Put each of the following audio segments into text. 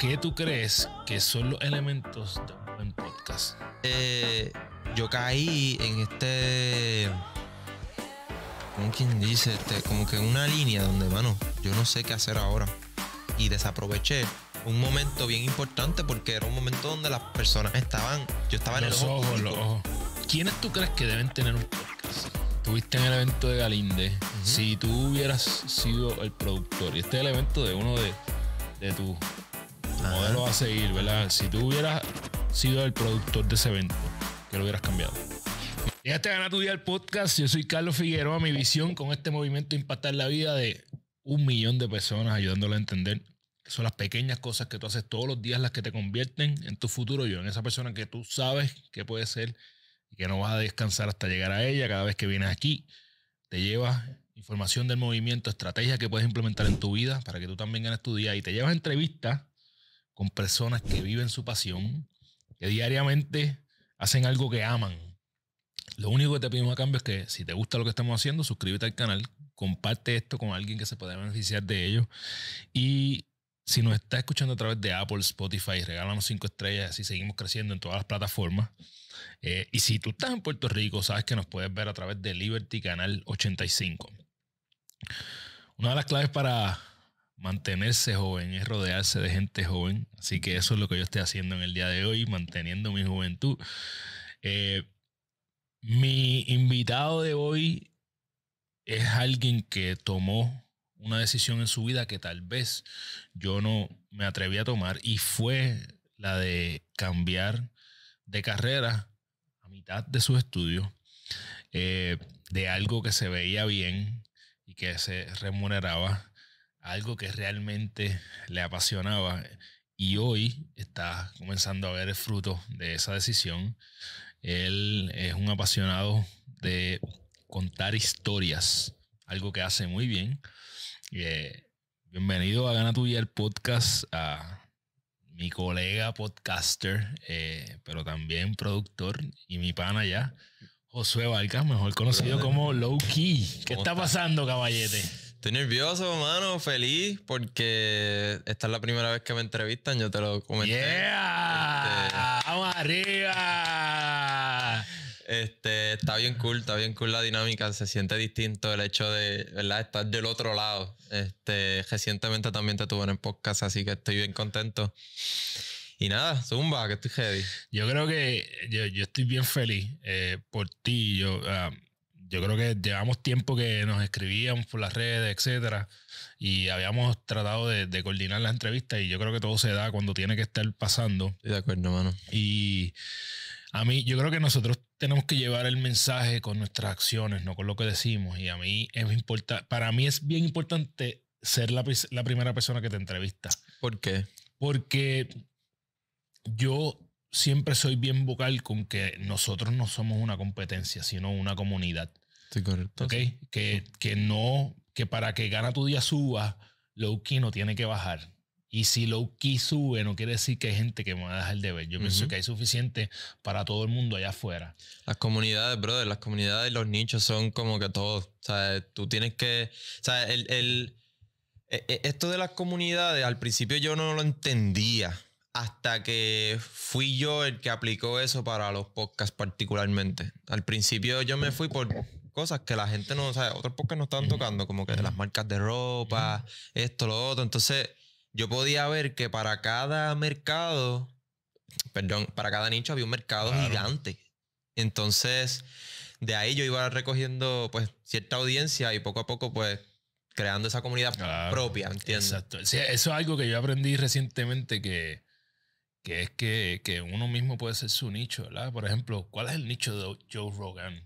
qué tú crees que son los elementos de un buen podcast? Eh, yo caí en este. ¿Cómo quien dice? Este, como que en una línea donde, mano, yo no sé qué hacer ahora. Y desaproveché un momento bien importante porque era un momento donde las personas estaban. Yo estaba en el ojo ojos, ¿Quiénes tú crees que deben tener un podcast? Tuviste en el evento de Galinde. Si tú hubieras sido el productor, y este es el evento de uno de, de tus modelo va a seguir, ¿verdad? Si tú hubieras sido el productor de ese evento, que lo hubieras cambiado. Ya te gana tu día el podcast. Yo soy Carlos Figueroa. Mi visión con este movimiento es impactar la vida de un millón de personas, ayudándolas a entender que son las pequeñas cosas que tú haces todos los días las que te convierten en tu futuro yo, en esa persona que tú sabes que puede ser y que no vas a descansar hasta llegar a ella. Cada vez que vienes aquí, te llevas información del movimiento, estrategias que puedes implementar en tu vida para que tú también ganes tu día y te llevas entrevistas con personas que viven su pasión, que diariamente hacen algo que aman. Lo único que te pedimos a cambio es que si te gusta lo que estamos haciendo, suscríbete al canal, comparte esto con alguien que se pueda beneficiar de ello. Y si nos estás escuchando a través de Apple, Spotify, regálanos cinco estrellas, así seguimos creciendo en todas las plataformas. Eh, y si tú estás en Puerto Rico, sabes que nos puedes ver a través de Liberty Canal 85. Una de las claves para mantenerse joven es rodearse de gente joven. Así que eso es lo que yo estoy haciendo en el día de hoy, manteniendo mi juventud. Eh, mi invitado de hoy es alguien que tomó una decisión en su vida que tal vez yo no me atreví a tomar y fue la de cambiar de carrera a mitad de sus estudios, eh, de algo que se veía bien y que se remuneraba algo que realmente le apasionaba y hoy está comenzando a ver el fruto de esa decisión. Él es un apasionado de contar historias, algo que hace muy bien. Eh, bienvenido a Gana Tuya el podcast, a mi colega podcaster, eh, pero también productor y mi pana ya, Josué Vargas, mejor conocido como Low Key. ¿Qué está pasando, caballete? Estoy nervioso, mano, feliz, porque esta es la primera vez que me entrevistan, yo te lo comenté. ¡Yeah! Este, ¡Vamos arriba! Este, está bien cool, está bien cool la dinámica, se siente distinto el hecho de, ¿verdad? Estar del otro lado. Este, recientemente también te tuve en el podcast, así que estoy bien contento. Y nada, zumba, que estoy heavy. Yo creo que yo, estoy bien feliz eh, por ti. Yo, ah, yo creo que llevamos tiempo que nos escribíamos por las redes, etcétera, y habíamos tratado de, coordinar las entrevistas y yo creo que todo se da cuando tiene que estar pasando. de acuerdo, mano. Y a mí, yo creo que nosotros tenemos que llevar el mensaje con nuestras acciones, no con lo que decimos. Y a mí es importante, para mí es bien importante ser la, la primera persona que te entrevista. ¿Por qué? Porque yo siempre soy bien vocal con que nosotros no somos una competencia, sino una comunidad. Estoy correcto. Ok, que, que no, que para que gana tu día suba, low key no tiene que bajar. Y si low key sube, no quiere decir que hay gente que me va a dejar de ver. Yo pienso que hay suficiente para todo el mundo allá afuera. Las comunidades, brother, las comunidades y los nichos son como que todos. O sea, tú tienes que. O sea, el, el, e, e, esto de las comunidades, al principio yo no lo entendía. Hasta que fui yo el que aplicó eso para los podcasts, particularmente. Al principio yo me fui por cosas que la gente no, sabe, otros podcasts no estaban tocando, como que las marcas de ropa, esto, lo otro. Entonces, yo podía ver que para cada mercado, perdón, para cada nicho había un mercado gigante. Entonces, de ahí yo iba recogiendo pues cierta audiencia y poco a poco pues creando esa comunidad propia, ¿entiendes? Exacto. eso es algo que yo aprendí recientemente que, que es que, que, uno mismo puede ser su nicho, ¿verdad? Por ejemplo, ¿cuál es el nicho de Joe Rogan?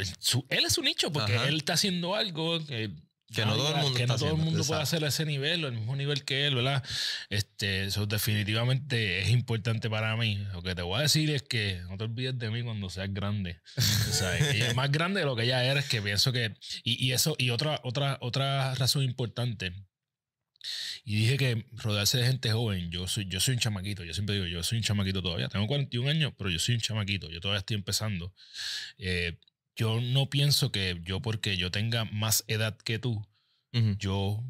él es su nicho porque él está haciendo algo eh, que, no, todo el mundo, puede hacer a ese nivel o al mismo nivel que él, ¿verdad? Este, eso definitivamente es importante para mí. Lo que te voy a decir es que no te olvides de mí cuando seas grande. o sea, es más grande de lo que ya eres, que pienso que. Y, eso, y otra, otra, otra razón importante. Y dije que rodearse de gente joven, yo soy, yo soy un chamaquito, yo siempre digo, yo soy un chamaquito todavía, tengo 41 años, pero yo soy un chamaquito, yo todavía estoy empezando. Eh, yo no pienso que yo, porque yo tenga más edad que tú, yo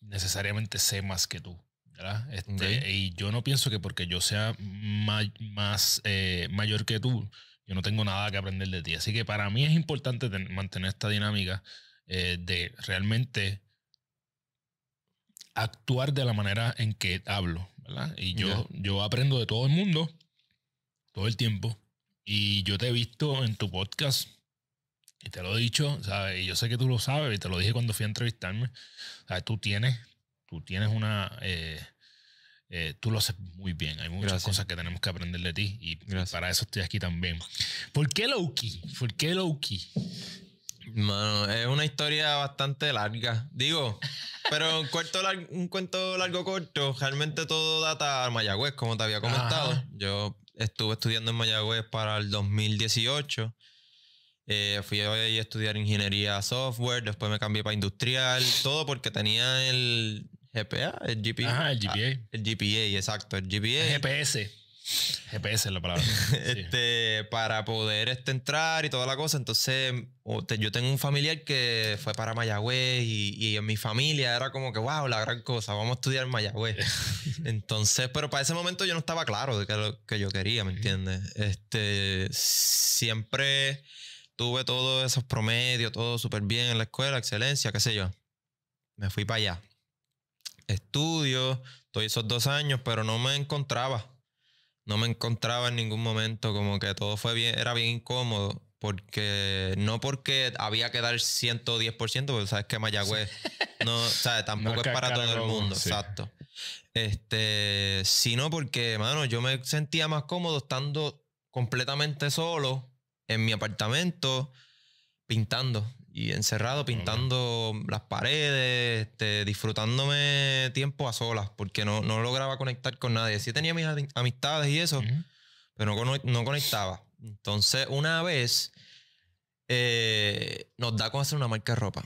necesariamente sé más que tú. ¿verdad? Este, Y yo no pienso que porque yo sea más eh, mayor que tú, yo no tengo nada que aprender de ti. Así que para mí es importante mantener esta dinámica eh, de realmente actuar de la manera en que hablo, ¿verdad? Y yo, yo aprendo de todo el mundo, todo el tiempo. Y yo te he visto en tu podcast y te lo he dicho, ¿sabes? Y yo sé que tú lo sabes, y te lo dije cuando fui a entrevistarme. ¿Sabes? Tú tienes, tú tienes una... Eh, eh, tú lo haces muy bien. Hay muchas cosas que tenemos que aprender de ti y para eso estoy aquí también. ¿Por qué Loki? ¿Por qué Loki? Mano, es una historia bastante larga. Digo, pero un, cuento largo, un cuento largo corto, realmente todo data a Mayagüez, como te había comentado. Yo estuve estudiando en Mayagüez para el 2018 eh, fui a estudiar ingeniería software, después me cambié para industrial, todo porque tenía el GPA, el GPA. Ajá, el GPA. Ah, el GPA, exacto, el GPA. GPS. GPS es la palabra. Este, para poder este, entrar y toda la cosa. Entonces, yo tengo un familiar que fue para Mayagüez y, en mi familia era como que, wow, la gran cosa, vamos a estudiar en Mayagüez. Entonces, pero para ese momento yo no estaba claro de qué lo que yo quería, ¿me entiendes? Este, siempre tuve todos esos promedios, todo súper bien en la escuela, excelencia, qué sé yo. Me fui para allá. Estudio, todos esos dos años, pero no me encontraba. No me encontraba en ningún momento, como que todo fue bien, era bien incómodo porque no porque había que dar 110%, porque sabes que Mayagüez no, tampoco es para todo el mundo, exacto. Este, sino porque, mano, yo me sentía más cómodo estando completamente solo en mi apartamento pintando y encerrado pintando las paredes, este, disfrutándome tiempo a solas porque no, no, lograba conectar con nadie. Sí tenía mis amistades y eso, pero no, no, conectaba. Entonces una vez eh, nos da con hacer una marca de ropa.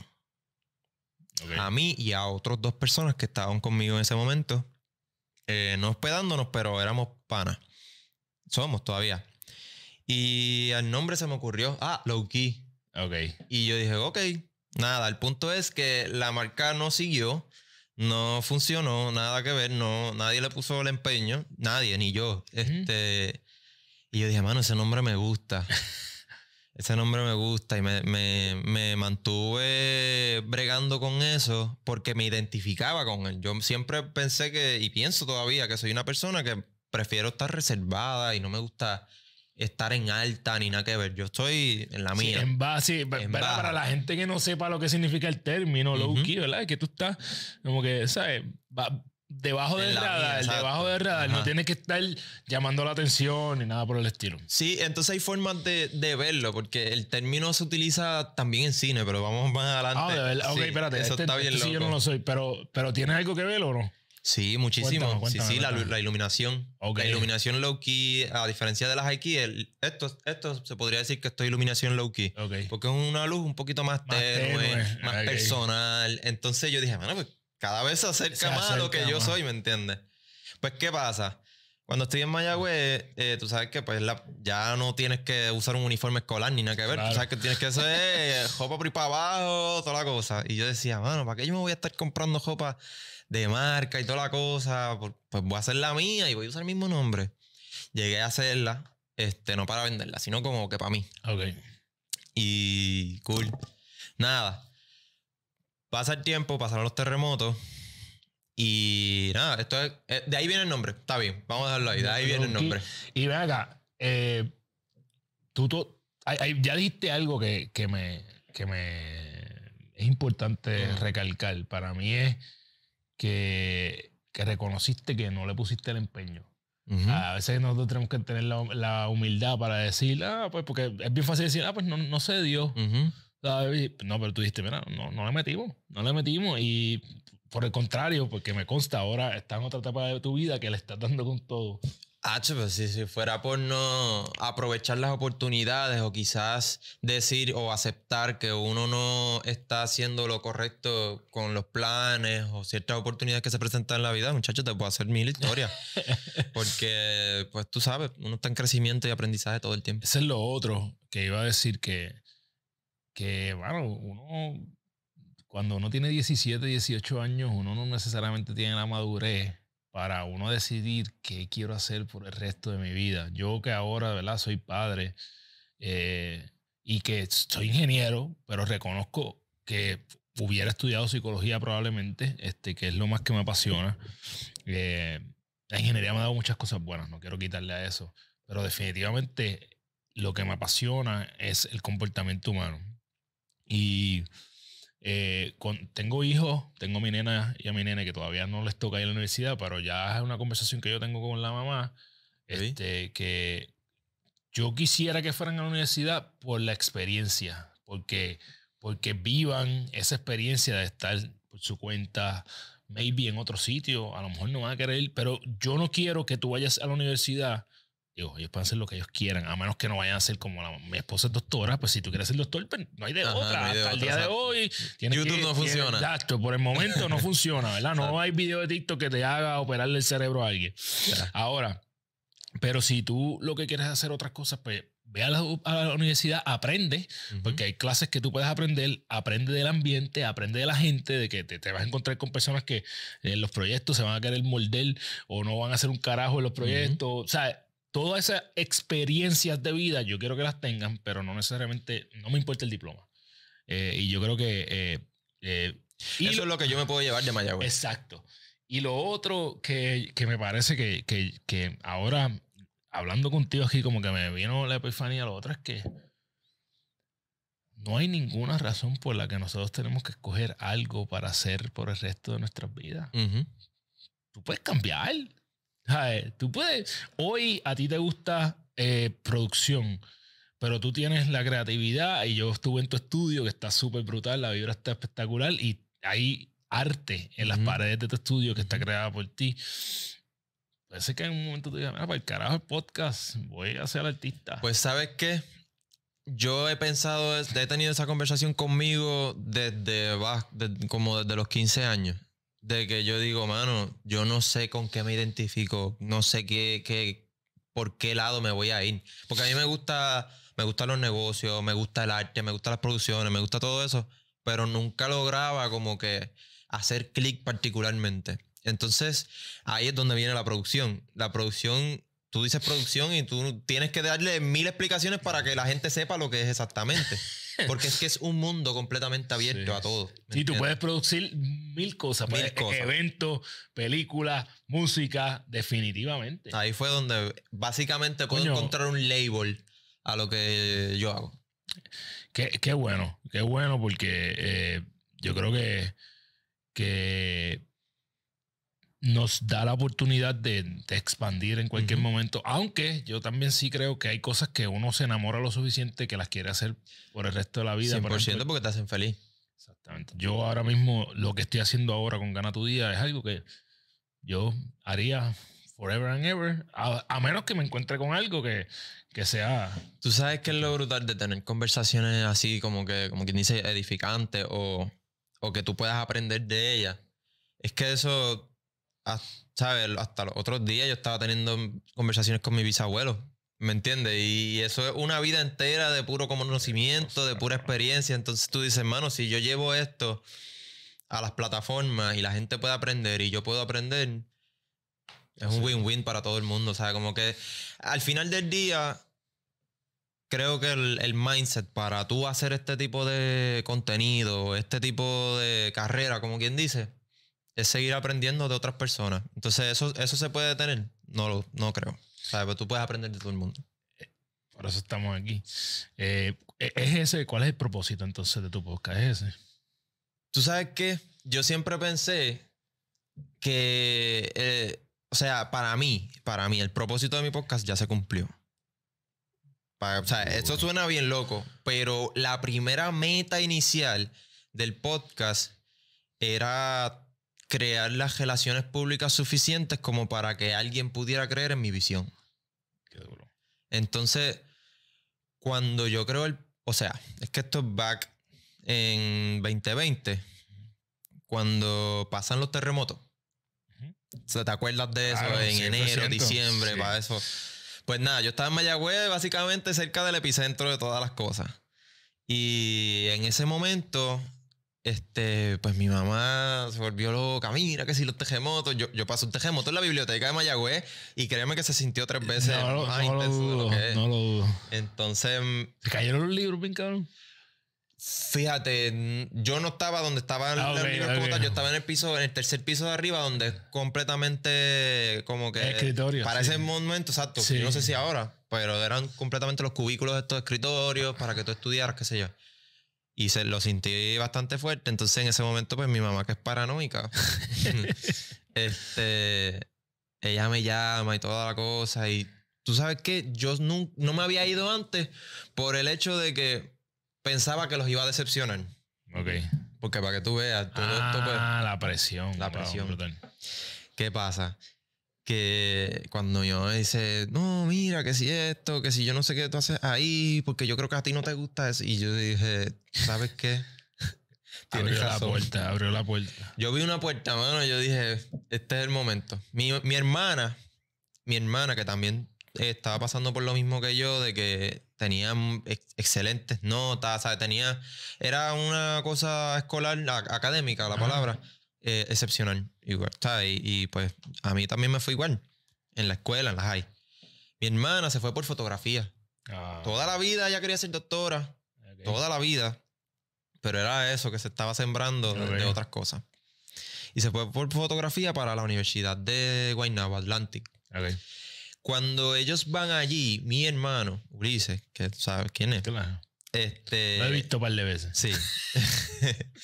A mí y a otras dos personas que estaban conmigo en ese momento, eh, no hospedándonos, pero éramos panas. Somos todavía. Y al nombre se me ocurrió. Ah, Low Key. Ok. Y yo dije, ok, nada. El punto es que la marca no siguió, no funcionó, nada que ver, no, nadie le puso el empeño, nadie, ni yo. Este. Y yo dije, mano, ese nombre me gusta. ese nombre me gusta y me, me, me, mantuve bregando con eso porque me identificaba con él. Yo siempre pensé que, y pienso todavía, que soy una persona que prefiero estar reservada y no me gusta estar en alta ni nada que ver. Yo estoy en la sí, mía. en base, para, la gente que no sepa lo que significa el término low key, ¿verdad? Que tú estás como que, ¿sabes? debajo del radar, debajo del radar. No tienes que estar llamando la atención ni nada por el estilo. Sí, entonces hay formas de, de verlo, porque el término se utiliza también en cine, pero vamos más ah, adelante. Ah, de ok, espérate. Eso este, está este bien Sí yo no lo soy, pero, pero ¿tiene algo que ver o no? Sí, muchísimo. sí, sí, la, iluminación. La iluminación low-key, a diferencia de las high-key, esto, esto se podría decir que esto es iluminación low-key. Porque es una luz un poquito más, más más personal. Entonces yo dije, bueno, pues cada vez se acerca, más a lo que yo soy, ¿me entiendes? Pues, ¿qué pasa? Cuando estoy en Mayagüez, eh, tú sabes que pues ya no tienes que usar un uniforme escolar ni nada que ver. Tú sabes que tienes que hacer jopa eh, por para abajo, toda la cosa. Y yo decía, mano, ¿para qué yo me voy a estar comprando jopa de marca y toda la cosa, pues voy a hacer la mía y voy a usar el mismo nombre. Llegué a hacerla, este, no para venderla, sino como que para mí. Ok. Y cool. Nada. Pasa el tiempo, pasaron los terremotos. Y nada, esto eh, de ahí viene el nombre. Está bien, vamos a dejarlo ahí. De ahí viene el nombre. Y, venga acá, eh, tú, tú ya diste algo que, que, me, que me es importante recalcar. Para mí es que, que reconociste que no le pusiste el empeño. A veces nosotros tenemos que tener la, humildad para decir, ah, pues porque es bien fácil decir, ah, pues no, no se dio. No, pero tú dijiste, mira, no, no le metimos, no le metimos. Y por el contrario, porque me consta, ahora está en otra etapa de tu vida que le estás dando con todo. Ah, pues si, si fuera por no aprovechar las oportunidades o quizás decir o aceptar que uno no está haciendo lo correcto con los planes o ciertas oportunidades que se presentan en la vida, muchachos, te puedo hacer mil historias. Porque, pues tú sabes, uno está en crecimiento y aprendizaje todo el tiempo. Ese es lo otro que iba a decir que, que bueno, uno, cuando uno tiene 17, 18 años, uno no necesariamente tiene la madurez para uno decidir qué quiero hacer por el resto de mi vida. Yo que ahora, ¿verdad? Soy padre eh, y que soy ingeniero, pero reconozco que hubiera estudiado psicología probablemente, este, que es lo más que me apasiona. Eh, la ingeniería me ha dado muchas cosas buenas, no quiero quitarle a eso, pero definitivamente lo que me apasiona es el comportamiento humano. Y eh, con, tengo hijos, tengo a mi nena y a mi nene que todavía no les toca ir a la universidad, pero ya es una conversación que yo tengo con la mamá, este, que yo quisiera que fueran a la universidad por la experiencia, porque, porque vivan esa experiencia de estar por su cuenta, maybe en otro sitio, a lo mejor no van a querer ir, pero yo no quiero que tú vayas a la universidad ellos pueden hacer lo que ellos quieran, a menos que no vayan a ser como mi esposa es doctora, pues si tú quieres ser doctor, pues, no hay de otra. Hasta el día de hoy. YouTube no funciona. Exacto, por el momento no funciona, ¿verdad? No hay video de TikTok que te haga operarle el cerebro a alguien. Ahora, pero si tú lo que quieres hacer otras cosas, pues ve a la, universidad, aprende, porque hay clases que tú puedes aprender, aprende del ambiente, aprende de la gente, de que te, vas a encontrar con personas que en eh, los proyectos se van a querer morder o no van a hacer un carajo en los proyectos. O sea, todas esas experiencias de vida yo quiero que las tengan, pero no necesariamente, no me importa el diploma. Eh, y yo creo que... Eh, eh, y Eso lo, es lo que yo me puedo llevar de Mayagüez. Exacto. Y lo otro que, que me parece que, que, que, ahora, hablando contigo aquí, como que me vino la epifanía, lo otro es que no hay ninguna razón por la que nosotros tenemos que escoger algo para hacer por el resto de nuestras vidas. Tú puedes cambiar. Tú puedes, hoy a ti te gusta eh, producción, pero tú tienes la creatividad y yo estuve en tu estudio que está súper brutal, la vibra está espectacular y hay arte en las paredes de tu estudio que está creada por ti. Puede ser que en un momento tú digas, mira, para el carajo el podcast, voy a ser artista. Pues sabes qué, yo he pensado, he tenido esa conversación conmigo desde, desde como desde los 15 años de que yo digo, mano, yo no sé con qué me identifico, no sé qué, qué, por qué lado me voy a ir. Porque a mí me gusta, me gustan los negocios, me gusta el arte, me gustan las producciones, me gusta todo eso, pero nunca lograba como que hacer clic particularmente. Entonces, ahí es donde viene la producción. La producción, tú dices producción y tú tienes que darle mil explicaciones para que la gente sepa lo que es exactamente. Porque es que es un mundo completamente abierto a todo. Y tú puedes producir mil cosas, mil cosas. eventos, películas, música, definitivamente. Ahí fue donde básicamente puedo encontrar un label a lo que yo hago. Qué, qué bueno, qué bueno, porque eh, yo creo que, que nos da la oportunidad de, expandir en cualquier momento, aunque yo también sí creo que hay cosas que uno se enamora lo suficiente que las quiere hacer por el resto de la vida. 100% por ejemplo, porque te hacen feliz. Exactamente. Yo ahora mismo lo que estoy haciendo ahora con Gana tu Día es algo que yo haría forever and ever, a, menos que me encuentre con algo que, que sea... Tú sabes que es lo brutal de tener conversaciones así como que, como quien dice, edificantes o, o que tú puedas aprender de ellas. Es que eso hasta, hasta los otros días yo estaba teniendo conversaciones con mi bisabuelo. ¿Me entiendes? Y eso es una vida entera de puro conocimiento, de pura experiencia. Entonces tú dices, hermano, si yo llevo esto a las plataformas y la gente puede aprender y yo puedo aprender, es un win-win para todo el mundo. o sea Como que al final del día, creo que el, mindset para tú hacer este tipo de contenido, este tipo de carrera, como quien dice, es seguir aprendiendo de otras personas. Entonces, ¿eso, eso se puede detener? No, lo, no creo. sea, Pero pues, tú puedes aprender de todo el mundo. Por eso estamos aquí. Eh, e, ¿Es ese? ¿Cuál es el propósito entonces de tu podcast? ese? Tú sabes que yo siempre pensé que, eh, o sea, para mí, para mí, el propósito de mi podcast ya se cumplió. o sea, esto suena bien loco, pero la primera meta inicial del podcast era crear las relaciones públicas suficientes como para que alguien pudiera creer en mi visión. Qué duro. Entonces, cuando yo creo el... O sea, es que esto es back en 2020, cuando pasan los terremotos. ¿Te acuerdas de eso? en enero, diciembre, para eso. Pues nada, yo estaba en Mayagüez, básicamente cerca del epicentro de todas las cosas. Y en ese momento este, pues mi mamá se volvió loca, mira que si los tejemotos, yo, paso un tejemoto en la biblioteca de Mayagüez y créeme que se sintió tres veces más lo No lo dudo. Entonces... Mm, ¿Se cayeron los libros, Pincaron? Fíjate, yo no estaba donde estaban los ah, yo estaba en el piso, en el tercer piso de arriba, donde es completamente como que... Escritorio. Para ese momento, exacto, no sé si ahora, pero eran completamente los cubículos de estos escritorios para que tú estudiaras, qué sé yo y se lo sentí bastante fuerte. Entonces en ese momento, pues mi mamá, que es paranoica, este, ella me llama y toda la cosa. Y tú sabes que yo no, me había ido antes por el hecho de que pensaba que los iba a decepcionar. Ok. Porque para que tú veas todo esto, pues, ah, la presión. La presión. ¿Qué pasa? que cuando yo dice, no, mira, que si esto, que si yo no sé qué tú haces ahí, porque yo creo que a ti no te gusta eso. Y yo dije, ¿sabes qué? abrió la puerta, abrió la puerta. Yo vi una puerta, mano, y yo dije, este es el momento. Mi, hermana, mi hermana que también estaba pasando por lo mismo que yo, de que tenía excelentes notas, ¿sabes? Tenía, era una cosa escolar, académica la palabra, eh, excepcional. Igual, y, y, pues a mí también me fue igual. En la escuela, en la high. Mi hermana se fue por fotografía. Ah. Toda la vida ella quería ser doctora. Toda la vida. Pero era eso que se estaba sembrando de, otras cosas. Y se fue por fotografía para la Universidad de Guaynabo, Atlantic. Cuando ellos van allí, mi hermano, Ulises, que sabes quién es. Este, Lo he visto un par de veces. Sí.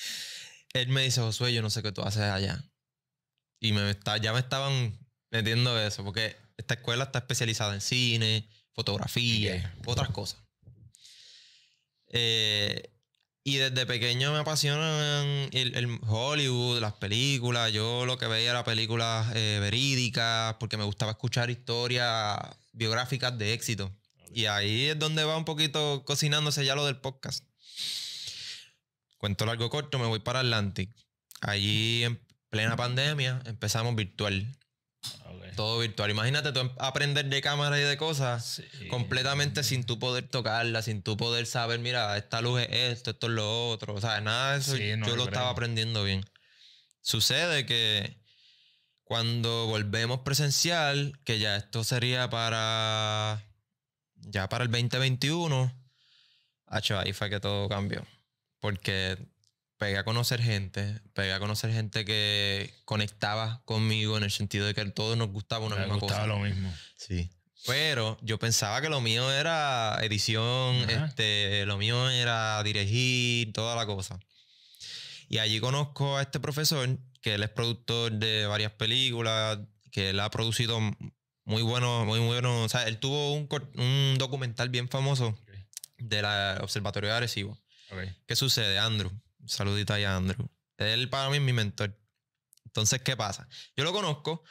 él me dice, Josué, yo no sé qué tú haces allá. Y me está, ya me estaban metiendo eso, porque esta escuela está especializada en cine, fotografía, otras cosas. Eh, y desde pequeño me apasionan el, Hollywood, las películas. Yo lo que veía era películas eh, verídicas, porque me gustaba escuchar historias biográficas de éxito. Y ahí es donde va un poquito cocinándose ya lo del podcast. Cuento largo corto, me voy para Atlantic. Allí en plena pandemia empezamos virtual. Todo virtual. Imagínate tú em-, aprender de cámara y de cosas completamente sin tú poder tocarla, sin tú poder saber, mira, esta luz es esto, esto es lo otro. O sea, nada de eso yo lo estaba aprendiendo bien. Sucede que cuando volvemos presencial, que ya esto sería para ya para el 2021, ahí fue que todo cambió porque pegué a conocer gente, pegué a conocer gente que conectaba conmigo en el sentido de que a todos nos gustaba una misma gustaba lo mismo. Sí. Pero yo pensaba que lo mío era edición, este, lo mío era dirigir, toda la cosa. Y allí conozco a este profesor, que él es productor de varias películas, que él ha producido muy buenos... muy bueno. O sea, él tuvo un, documental bien famoso de la Observatorio de Arecibo. ¿Qué sucede? Andrew, saludita ahí a Andrew. Él para mí es mi mentor. Entonces, ¿qué pasa? Yo lo conozco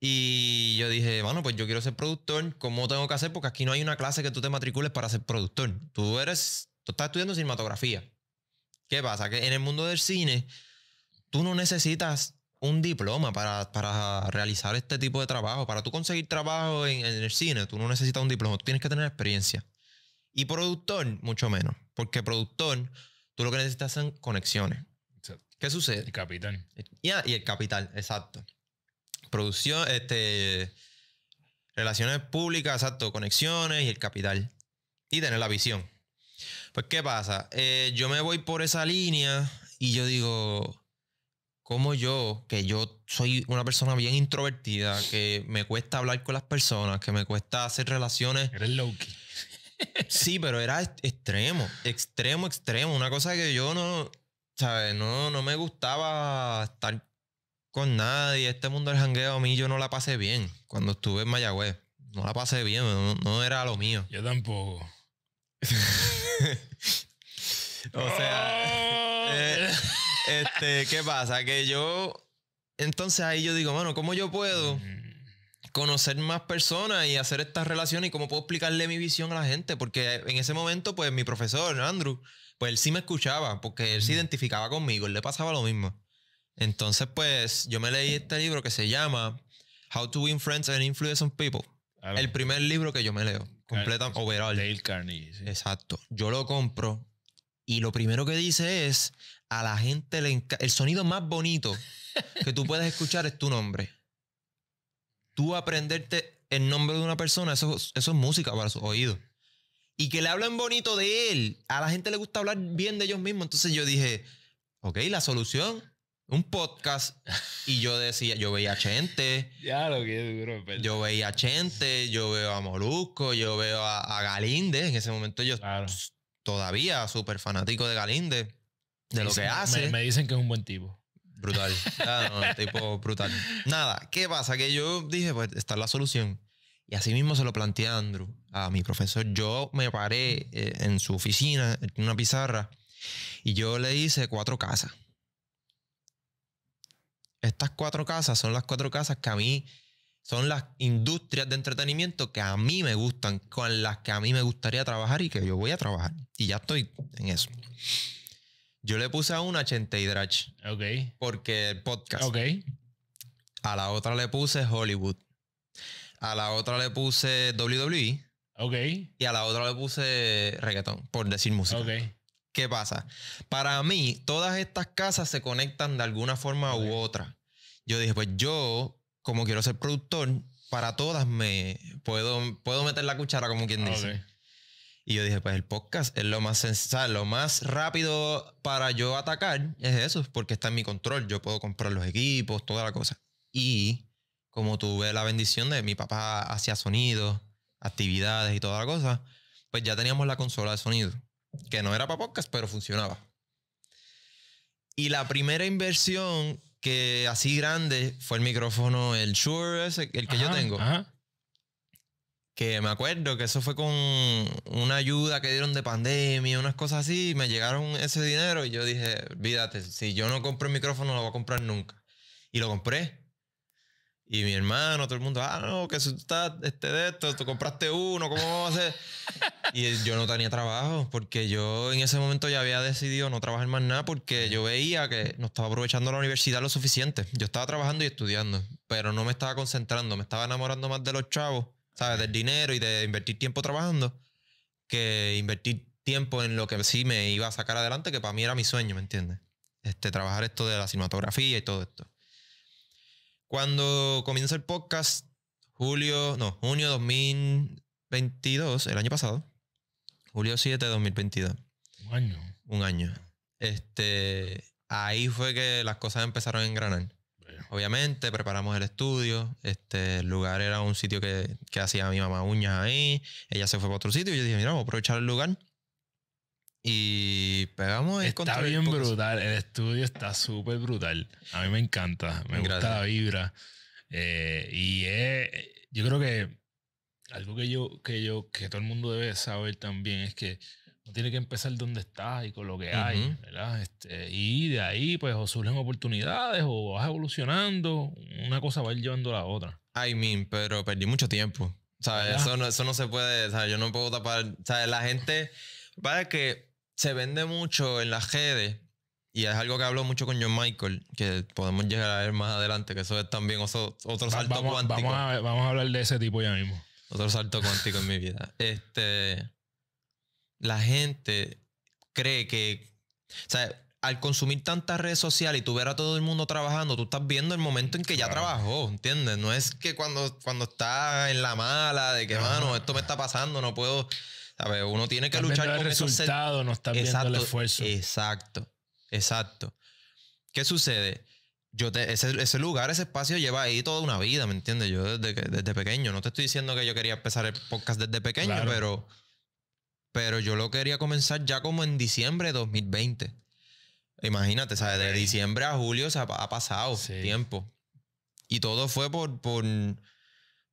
y yo dije, bueno, pues yo quiero ser productor. ¿Cómo tengo que hacer? Porque aquí no hay una clase que tú te matricules para ser productor. Tú eres, tú estás estudiando cinematografía. ¿Qué pasa? Que en el mundo del cine, tú no necesitas un diploma para, para realizar este tipo de trabajo. Para tú conseguir trabajo en, en el cine, tú no necesitas un diploma. Tú tienes que tener experiencia. Y productor, mucho menos. Porque productor, tú lo que necesitas son conexiones. Exacto. ¿Qué sucede? El capital. Ah, y el capital, exacto. Producción, este, relaciones públicas, exacto, conexiones y el capital. Y tener la visión. Pues, ¿qué pasa? Eh, yo me voy por esa línea y yo digo, como yo, que yo soy una persona bien introvertida, que me cuesta hablar con las personas, que me cuesta hacer relaciones. Eres low key sí, pero era extremo, extremo, extremo. Una cosa que yo no, ¿sabes? No, no me gustaba estar con nadie. Este mundo del jangueo a mí yo no la pasé bien cuando estuve en Mayagüez. No la pasé bien, no, era lo mío. Yo tampoco. o sea, oh. eh, este, ¿qué pasa? Que yo, entonces ahí yo digo, bueno, ¿cómo yo puedo? Mm conocer más personas y hacer estas relaciones y cómo puedo explicarle mi visión a la gente. Porque en ese momento, pues mi profesor, Andrew, pues él sí me escuchaba, porque él se identificaba conmigo, él le pasaba lo mismo. Entonces, pues yo me leí este libro que se llama How to Win Friends and Influence on People. Ah, el primer libro que yo me leo, completa overall. Dale Carnegie. Exacto. Yo lo compro y lo primero que dice es a la gente el sonido más bonito que tú puedes escuchar es tu nombre tú aprenderte el nombre de una persona, eso, eso es música para sus oídos. Y que le hablen bonito de él. A la gente le gusta hablar bien de ellos mismos. Entonces yo dije, ok, la solución, un podcast. Y yo decía, yo veía a Chente. que pues. Yo veía a Chente, yo veo a Molusco, yo veo a, Galinde. En ese momento yo todavía súper fanático de Galinde, de lo que hace. me dicen que es un buen tipo. Brutal. Ah, no, tipo brutal. Nada, ¿qué pasa? Que yo dije, pues, está la solución. Y así mismo se lo planteé a Andrew, a mi profesor. Yo me paré eh, en su oficina, en una pizarra, y yo le hice cuatro casas. Estas cuatro casas son las cuatro casas que a mí son las industrias de entretenimiento que a mí me gustan, con las que a mí me gustaría trabajar y que yo voy a trabajar. Y ya estoy en eso. Yo le puse a una Chente y Ok. Porque el podcast. Ok. A la otra le puse Hollywood. A la otra le puse WWE. Ok. Y a la otra le puse reggaeton, por decir música. Ok. ¿Qué pasa? Para mí, todas estas casas se conectan de alguna forma u otra. Yo dije, pues yo, como quiero ser productor, para todas me puedo, puedo meter la cuchara, como quien dice. Y yo dije, pues el podcast es lo más sensato, lo más rápido para yo atacar es eso, porque está en mi control. Yo puedo comprar los equipos, toda la cosa. Y como tuve la bendición de mi papá hacía sonido, actividades y toda la cosa, pues ya teníamos la consola de sonido, que no era para podcast, pero funcionaba. Y la primera inversión que así grande fue el micrófono, el Shure, ese, el que yo tengo. Ajá que me acuerdo que eso fue con una ayuda que dieron de pandemia, unas cosas así, y me llegaron ese dinero y yo dije, vídate, si yo no compro el micrófono, no lo voy a comprar nunca. Y lo compré. Y mi hermano, todo el mundo, ah, no, que tú estás este de esto, tú compraste uno, ¿cómo vamos a hacer? y yo no tenía trabajo, porque yo en ese momento ya había decidido no trabajar más nada, porque yo veía que no estaba aprovechando la universidad lo suficiente. Yo estaba trabajando y estudiando, pero no me estaba concentrando, me estaba enamorando más de los chavos ¿sabes? Del dinero y de invertir tiempo trabajando, que invertir tiempo en lo que sí me iba a sacar adelante, que para mí era mi sueño, ¿me entiendes? Este, trabajar esto de la cinematografía y todo esto. Cuando comienza el podcast, julio, no, junio 2022, el año pasado, julio 7 de 2022. Un año. Un año. Este, ahí fue que las cosas empezaron a engranar obviamente, preparamos el estudio. Este, el lugar era un sitio que, que hacía mi mamá uñas ahí. Ella se fue para otro sitio y yo dije, mira, vamos a aprovechar el lugar. Y pegamos Está bien brutal, el estudio está súper brutal. A mí me encanta, me gusta la vibra. Eh, y yo creo que algo que yo, que yo, que todo el mundo debe saber también es que tiene que empezar donde estás y con lo que hay, ¿verdad? Este, y de ahí, pues, o surgen oportunidades o vas evolucionando. Una cosa va a ir llevando a la otra. I mean, pero perdí mucho tiempo. O Eso eso no se puede. O sea, Yo no puedo tapar. O sea, La gente. Para que se vende mucho en las redes. Y es algo que hablo mucho con John Michael, que podemos llegar a ver más adelante, que eso es también otro, salto cuántico. Vamos a, vamos a hablar de ese tipo ya mismo. Otro salto cuántico en mi vida. Este la gente cree que, o sea, al consumir tantas redes sociales y tú ver a todo el mundo trabajando, tú estás viendo el momento en que ya trabajó, ¿entiendes? No es que cuando, cuando está en la mala, de que, mano, esto me está pasando, no puedo, Uno tiene que luchar con el resultado, no estás exacto, el esfuerzo. Exacto, exacto. ¿Qué sucede? Yo ese, lugar, ese espacio lleva ahí toda una vida, ¿me entiendes? Yo desde, desde pequeño, no te estoy diciendo que yo quería empezar el podcast desde pequeño, pero pero yo lo quería comenzar ya como en diciembre de 2020. Imagínate, ¿sabes? De diciembre a julio se ha, pasado tiempo. Y todo fue por, por,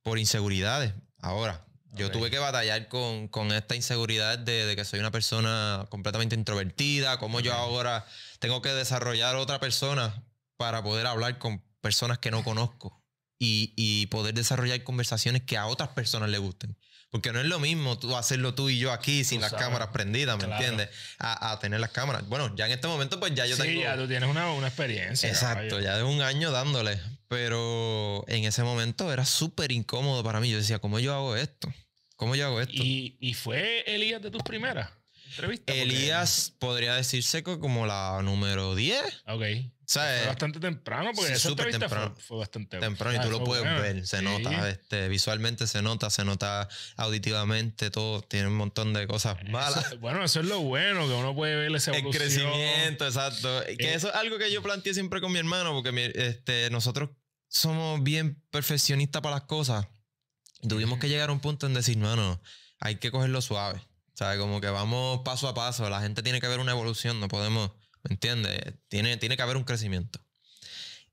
por inseguridades. Ahora, yo tuve que batallar con, con esta inseguridad de, que soy una persona completamente introvertida, como yo ahora tengo que desarrollar otra persona para poder hablar con personas que no conozco y, y poder desarrollar conversaciones que a otras personas le gusten. Porque no es lo mismo tú hacerlo tú y yo aquí sin las cámaras prendidas, ¿me entiendes? A, tener las cámaras. Bueno, ya en este momento, pues ya yo sí, tengo. Sí, ya tú tienes una, experiencia. Exacto, ya de un año dándole. Pero en ese momento era súper incómodo para mí. Yo decía, ¿cómo yo hago esto? ¿Cómo yo hago esto? ¿Y, y fue Elías de tus primeras? Elías podría decirse como la número 10. Ah, ok. Eh, bastante temprano, porque es esa temprano. Fue, bastante temprano. y tú ah, lo puedes ver, se nota, este, visualmente se nota, se nota auditivamente, todo, tiene un montón de cosas malas. bueno, eso es lo bueno, que uno puede ver El crecimiento, exacto. Que eh. eso es algo que yo planteé siempre con mi hermano, porque este, nosotros somos bien perfeccionistas para las cosas. Tuvimos que llegar a un punto en decir, hay que cogerlo suave sea, como que vamos paso a paso. La gente tiene que ver una evolución, no podemos, ¿me entiendes? Tiene, tiene que haber un crecimiento.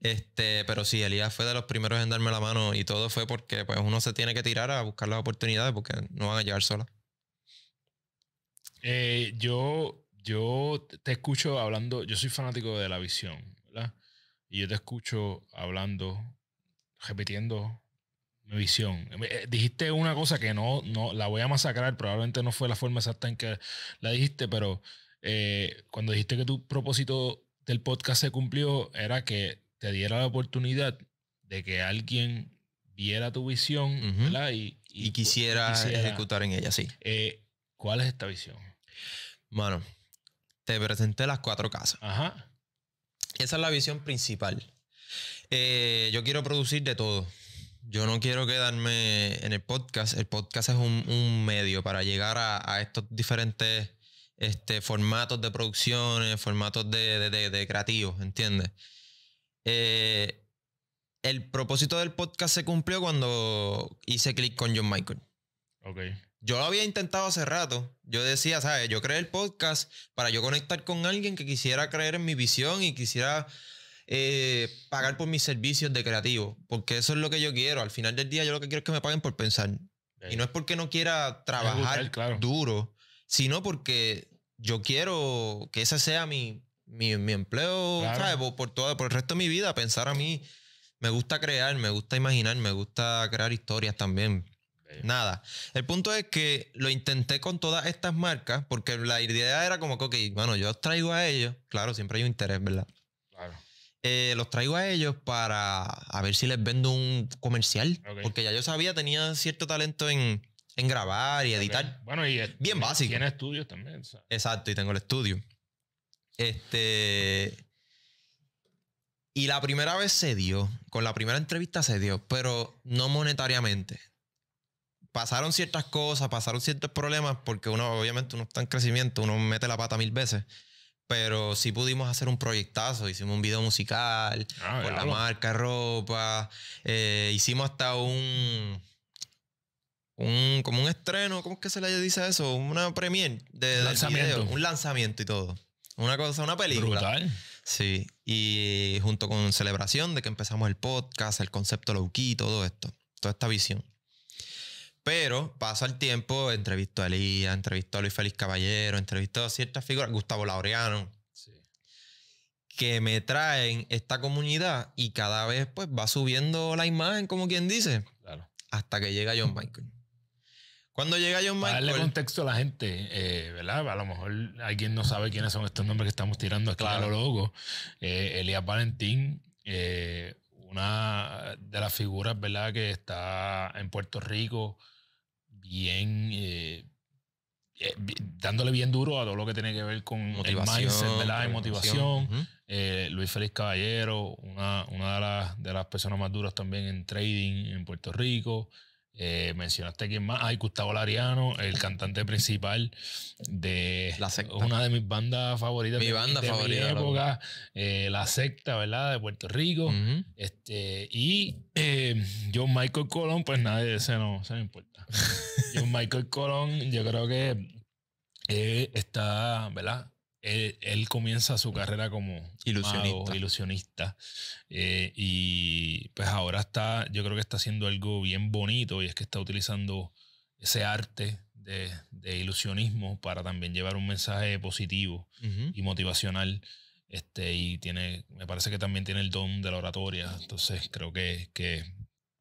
Este, pero sí, Elías fue de los primeros en darme la mano y todo fue porque pues uno se tiene que tirar a buscar las oportunidades porque no van a llegar solas. Eh, yo, yo te escucho hablando, yo soy fanático de la visión, ¿verdad? Y yo te escucho hablando, repitiendo mi visión. Eh, dijiste una cosa que no, no, la voy a masacrar, probablemente no fue la forma exacta en que la dijiste, pero eh, cuando dijiste que tu propósito del podcast se cumplió, era que te diera la oportunidad de que alguien viera tu visión Y, quisiera, ejecutar en ella, sí. Eh, ¿Cuál es esta visión? bueno te presenté las cuatro casas. Ajá. Esa es la visión principal. yo quiero producir de todo yo no quiero quedarme en el podcast. El podcast es un, medio para llegar a, estos diferentes este, formatos de producciones, formatos de, creativos, ¿entiendes? Eh, el propósito del podcast se cumplió cuando hice clic con John Michael. Okay. Yo lo había intentado hace rato. Yo decía, ¿sabes? Yo creé el podcast para yo conectar con alguien que quisiera creer en mi visión y quisiera eh, pagar por mis servicios de creativo, porque eso es lo que yo quiero. Al final del día yo lo que quiero es que me paguen por pensar. Y no es porque no quiera trabajar duro, sino porque yo quiero que ese sea mi, mi, mi empleo, Por, por el resto de mi vida, pensar a mí. Me gusta crear, me gusta imaginar, me gusta crear historias también. Nada. El punto es que lo intenté con todas estas marcas porque la idea era como que, bueno, yo traigo a ellos. Claro, siempre hay un interés, ¿verdad? Eh, los traigo a ellos para a ver si les vendo un comercial. Porque ya yo sabía, tenía cierto talento en, grabar y editar. Bueno, y bien básico. Tiene estudios también. Exacto, y tengo el estudio. Este. Y la primera vez se dio, con la primera entrevista se dio, pero no monetariamente. Pasaron ciertas cosas, pasaron ciertos problemas, porque uno, obviamente, uno está en crecimiento, uno mete la pata mil veces pero sí pudimos hacer un proyectazo. Hicimos un video musical ah, con la marca, ropa. Eh, hicimos hasta un, un. como un estreno, ¿cómo es que se le dice eso? Una premiere de, un lanzamiento y todo. Una cosa, una película. Brutal. Sí. Y junto con celebración de que empezamos el podcast, el concepto low key, todo esto. Toda esta visión. Pero pasa el tiempo, entrevistó a Elías, entrevistó a Luis Félix Caballero, entrevistó a ciertas figuras, Gustavo Laureano, que me traen esta comunidad y cada vez pues va subiendo la imagen, como quien dice, claro. hasta que llega John Michael. Cuando llega John Michael. darle contexto a la gente, eh, ¿verdad? A lo mejor alguien no sabe quiénes son estos nombres que estamos tirando aquí claro. a lo loco. Eh, Elías Valentín, eh, una de las figuras, ¿verdad?, que está en Puerto Rico bien, eh, eh, dándole bien duro a todo lo que tiene que ver con motivación, el mindset, motivación. Eh, Luis Félix Caballero, una, una de, las, de las personas más duras también en trading en Puerto Rico. Eh, mencionaste quién más. hay Gustavo Lariano, el cantante principal de una de mis bandas favoritas. Mi de, banda Mi época, eh, la secta, ¿verdad? De Puerto Rico. este, y eh, John Michael Colón, pues nadie ese no, se me importa. John Michael Colón, yo creo que eh, está, ¿verdad? él, comienza su carrera como ilusionista, ilusionista eh, y pues ahora está, yo creo que está haciendo algo bien bonito y es que está utilizando ese arte de, ilusionismo para también llevar un mensaje positivo y motivacional. Este, y tiene, me parece que también tiene el don de la oratoria. Entonces creo que, que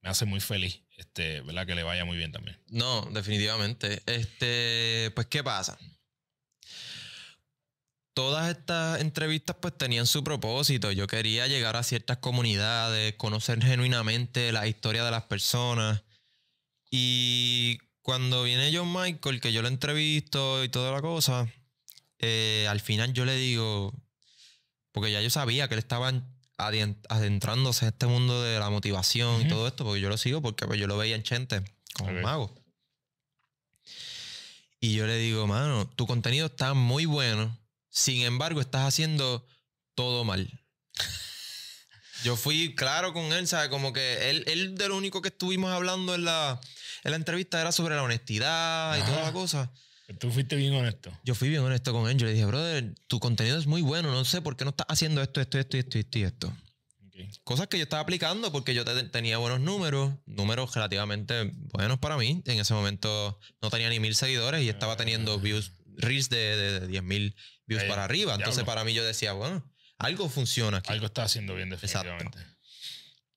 me hace muy feliz, este, ¿verdad? Que le vaya muy bien también. No, definitivamente. Este, pues, ¿qué pasa? todas estas entrevistas pues tenían su propósito. Yo quería llegar a ciertas comunidades, conocer genuinamente la historia de las personas. Y cuando viene John Michael, que yo lo entrevisto y toda la cosa, eh, al final yo le digo, porque ya yo sabía que él estaba adentrándose a este mundo de la motivación y todo esto, porque yo lo sigo, porque pues, yo lo veía en Chente, como un mago. Y yo le digo, mano, tu contenido está muy bueno, sin embargo, estás haciendo todo mal. Yo fui claro con él, ¿sabes? Como que él, él de lo único que estuvimos hablando en la, la entrevista era sobre la honestidad y todas las cosas. Tú fuiste bien honesto. Yo fui bien honesto con él. Yo le dije, brother, tu contenido es muy bueno. No sé por qué no estás haciendo esto, esto, esto, esto, esto y esto. Cosas que yo estaba aplicando porque yo tenía buenos números, números relativamente buenos para mí. En ese momento no tenía ni mil seguidores y estaba teniendo views reels de, de, 10.000 views para arriba. Entonces, para mí yo decía, bueno, algo funciona aquí. Algo está haciendo bien definitivamente.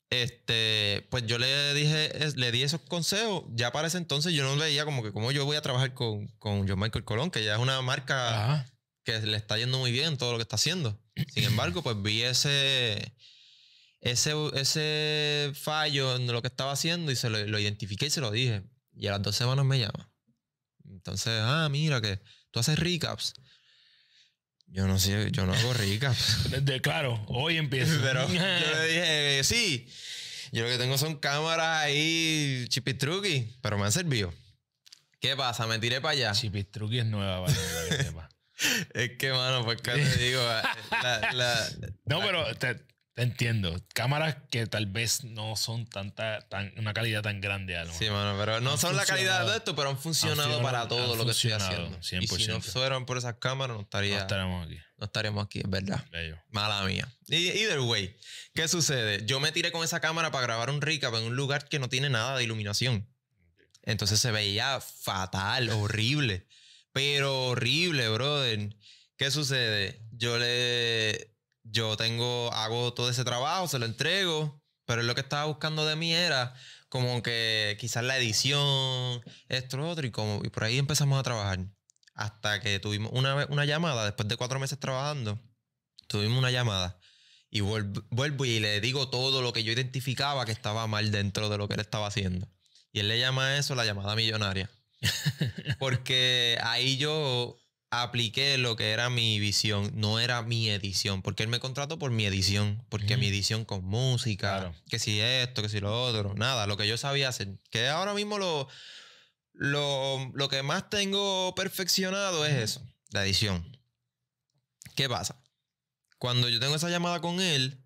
Este, pues yo le dije, le di esos consejos. Ya para ese entonces yo no veía como que cómo yo voy a trabajar con, con John Michael Colón, que ya es una marca que le está yendo muy bien todo lo que está haciendo. Sin embargo, pues vi ese, ese, ese fallo en lo que estaba haciendo y se lo, lo identifiqué y se lo dije. Y a las dos semanas me llama. Entonces, ah, mira que Tú haces recaps. Yo no sé, yo no hago recaps. De, claro, hoy empiezo. Pero yo le dije, sí, yo lo que tengo son cámaras ahí chipitrugi, pero me han servido. ¿Qué pasa? Me tiré para allá. Chipitruqui es nueva, para es que, mano, pues te digo. la, no, pero te, te entiendo. Cámaras que tal vez no son tanta, tan, una calidad tan grande. A sí, mano, pero no son la calidad de esto, pero han funcionado, para todo lo que estoy haciendo. Y si no fueran por esas cámaras, no, estaríamos aquí. No estaríamos aquí, es verdad. Mala mía. Either way, ¿qué sucede? Yo me tiré con esa cámara para grabar un recap en un lugar que no tiene nada de iluminación. Entonces se veía fatal, horrible. Pero horrible, brother. ¿Qué sucede? Yo le yo tengo, hago todo ese trabajo, se lo entrego, pero lo que estaba buscando de mí era como que quizás la edición, esto, lo otro, y, como, y por ahí empezamos a trabajar. Hasta que tuvimos una, llamada, después de cuatro meses trabajando, tuvimos una llamada. Y vuelvo, vuelvo y le digo todo lo que yo identificaba que estaba mal dentro de lo que él estaba haciendo. Y él le llama a eso la llamada millonaria. Porque ahí yo apliqué lo que era mi visión, no era mi edición, porque él me contrató por mi edición, porque mi edición con música, que si esto, que si lo otro, nada, lo que yo sabía hacer, que ahora mismo lo, lo, que más tengo perfeccionado es eso, la edición. ¿Qué pasa? Cuando yo tengo esa llamada con él,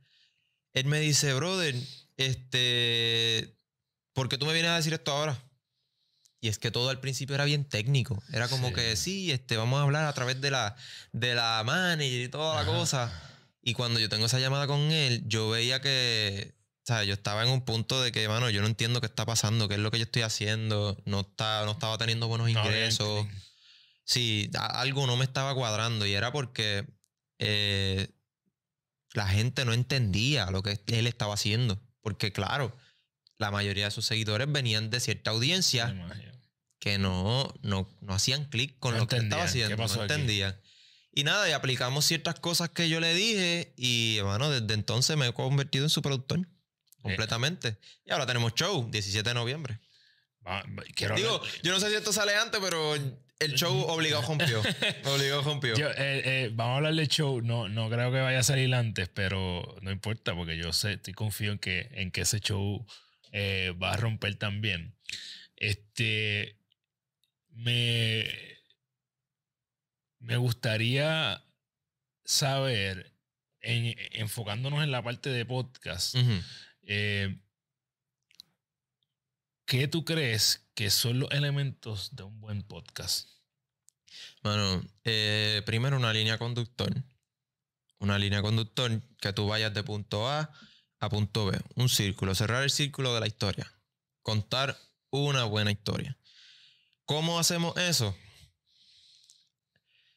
él me dice, brother, este, ¿por qué tú me vienes a decir esto ahora? Y es que todo al principio era bien técnico. Era como que sí, este, vamos a hablar a través de la, de la manager y toda la cosa. Y cuando yo tengo esa llamada con él, yo veía que. O sea, yo estaba en un punto de que, mano, yo no entiendo qué está pasando, qué es lo que yo estoy haciendo. No, está, no estaba teniendo buenos ingresos. sí, algo no me estaba cuadrando. Y era porque eh, la gente no entendía lo que él estaba haciendo. Porque, claro, la mayoría de sus seguidores venían de cierta audiencia que no, no, no hacían clic con lo que estaba haciendo, no entendían. Y nada, y aplicamos ciertas cosas que yo le dije y, bueno, desde entonces me he convertido en su productor completamente. Y ahora tenemos show, 17 de noviembre. Digo, yo no sé si esto sale antes, pero el show obligado rompió. obligado rompió. Eh, eh, vamos a hablar del show. No, no creo que vaya a salir antes, pero no importa, porque yo sé, estoy confío en que, en que ese show eh, va a romper también. Este, me, me gustaría saber, enfocándonos en la parte de podcast, eh, ¿qué tú crees que son los elementos de un buen podcast? Bueno, eh, primero una línea conductor. Una línea conductor que tú vayas de punto A a punto B, un círculo, cerrar el círculo de la historia, contar una buena historia. ¿Cómo hacemos eso?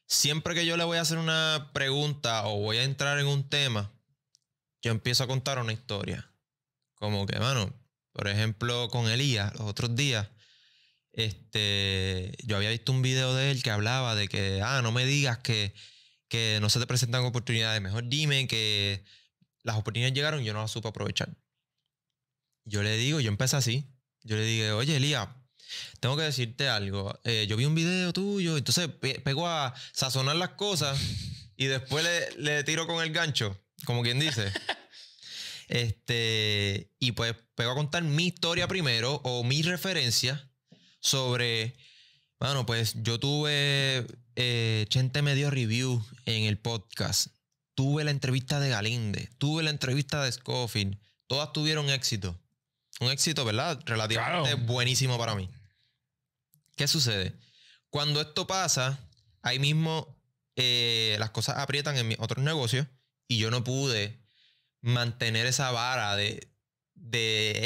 Siempre que yo le voy a hacer una pregunta o voy a entrar en un tema, yo empiezo a contar una historia. Como que, mano, por ejemplo, con Elías, los otros días, este, yo había visto un video de él que hablaba de que, ah, no me digas que, que no se te presentan oportunidades, mejor dime que las oportunidades llegaron y yo no las supe aprovechar. Yo le digo, yo empecé así. Yo le dije, oye, Elías, tengo que decirte algo. Eh, yo vi un video tuyo, entonces pegó pego a sazonar las cosas y después le, tiro con el gancho, como quien dice. este, y pues pego a contar mi historia primero o mi referencia sobre, bueno, pues yo tuve, eh, Chente me dio review en el podcast tuve la entrevista de Galinde, tuve la entrevista de Scofield, todas tuvieron éxito. Un éxito, ¿verdad? Relativamente buenísimo para mí. ¿Qué sucede? Cuando esto pasa, ahí mismo eh, las cosas aprietan en mis otros negocios y yo no pude mantener esa vara de,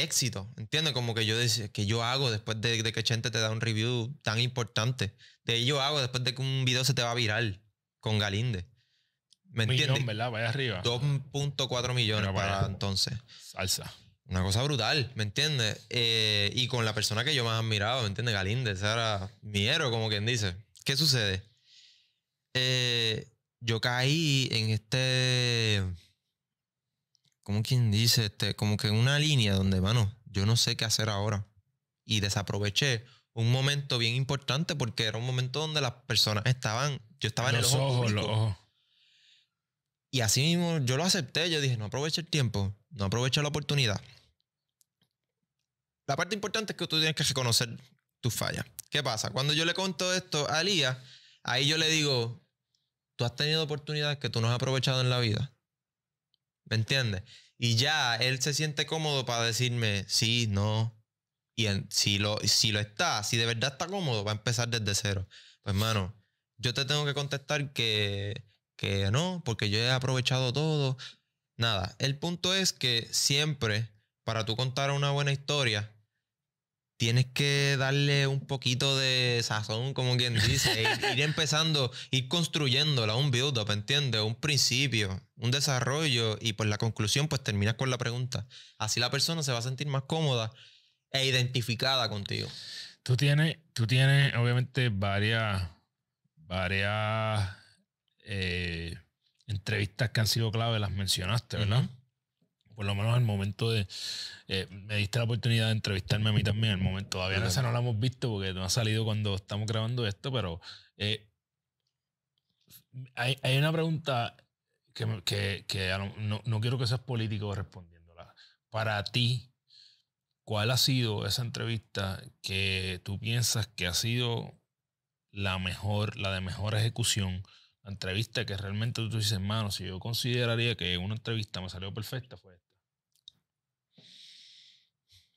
éxito. ¿Entiendes? Como que yo que yo hago después de, que Chente te da un review tan importante. De ello hago después de que un video se te va a viral con Galinde. ¿Me Millón, ¿verdad? Vaya arriba. 2.4 millones para entonces. Salsa. Una cosa brutal, ¿me entiendes? Eh, y con la persona que yo más admiraba, ¿me entiendes? Galíndez, era mi héroe, como quien dice. ¿Qué sucede? Eh, yo caí en este. ¿Cómo quien dice? Este, como que en una línea donde, mano, yo no sé qué hacer ahora. Y desaproveché un momento bien importante porque era un momento donde las personas estaban. Yo estaba en el ojo. Ojos, los y así mismo yo lo acepté, yo dije, no aproveche el tiempo, no aproveche la oportunidad. La parte importante es que tú tienes que reconocer tus fallas. ¿Qué pasa? Cuando yo le conto esto a Lía, ahí yo le digo, tú has tenido oportunidades que tú no has aprovechado en la vida. ¿Me entiendes? Y ya él se siente cómodo para decirme, sí, no. Y si, lo, si lo está, si de verdad está cómodo, va a empezar desde cero. Pues, hermano, yo te tengo que contestar que que no, porque yo he aprovechado todo. Nada, el punto es que siempre, para tú contar una buena historia, tienes que darle un poquito de sazón, como quien dice, e ir, empezando, ir construyéndola, un build-up, ¿entiendes? Un principio, un desarrollo y pues la conclusión pues terminas con la pregunta. Así la persona se va a sentir más cómoda e identificada contigo. Tú tienes, tú tienes obviamente varias, varias eh, entrevistas que han sido clave, las mencionaste, ¿verdad? Por lo menos el momento de. Eh, me diste la oportunidad de entrevistarme a mí también. Al momento, todavía no, no la hemos visto porque no ha salido cuando estamos grabando esto, pero eh, hay, una pregunta que, no, no, quiero que seas político respondiéndola. Para ti, ¿cuál ha sido esa entrevista que tú piensas que ha sido la mejor, la de mejor ejecución? entrevista que realmente tú dices, hermano, si yo consideraría que una entrevista me salió perfecta, fue esta.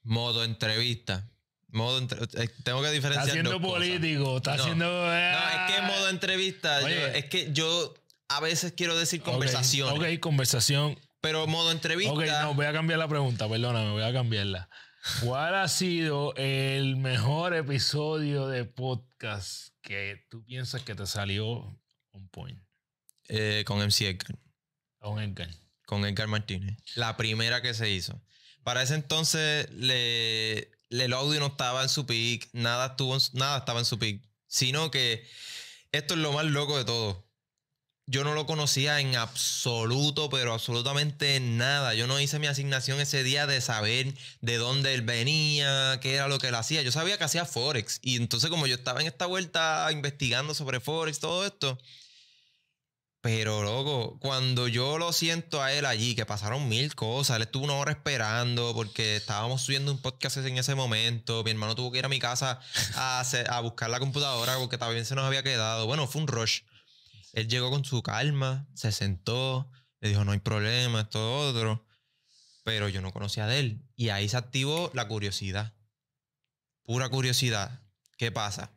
Modo entrevista. Modo eh, Tengo que diferenciar. Está siendo político, está haciendo. No. es que modo entrevista. es que yo a veces quiero decir conversación. Okay, ok, conversación. Pero modo entrevista. Ok, no, voy a cambiar la pregunta, perdóname, voy a cambiarla. ¿Cuál ha sido el mejor episodio de podcast que tú piensas que te salió point. Eh, con MC Edgar. Con Edgar. Con Edgar Martínez. La primera que se hizo. Para ese entonces, le, el audio no estaba en su pick, nada, estuvo, nada estaba en su pick. Sino que esto es lo más loco de todo yo no lo conocía en absoluto, pero absolutamente nada. Yo no hice mi asignación ese día de saber de dónde él venía, qué era lo que él hacía. Yo sabía que hacía Forex. Y entonces como yo estaba en esta vuelta investigando sobre Forex, todo esto, pero, loco, cuando yo lo siento a él allí, que pasaron mil cosas, él estuvo una hora esperando porque estábamos subiendo un podcast en ese momento, mi hermano tuvo que ir a mi casa a, buscar la computadora porque también se nos había quedado. Bueno, fue un rush. Él llegó con su calma, se sentó, le dijo, no hay problema, esto otro. Pero yo no conocía de él. Y ahí se activó la curiosidad. Pura curiosidad. ¿Qué pasa?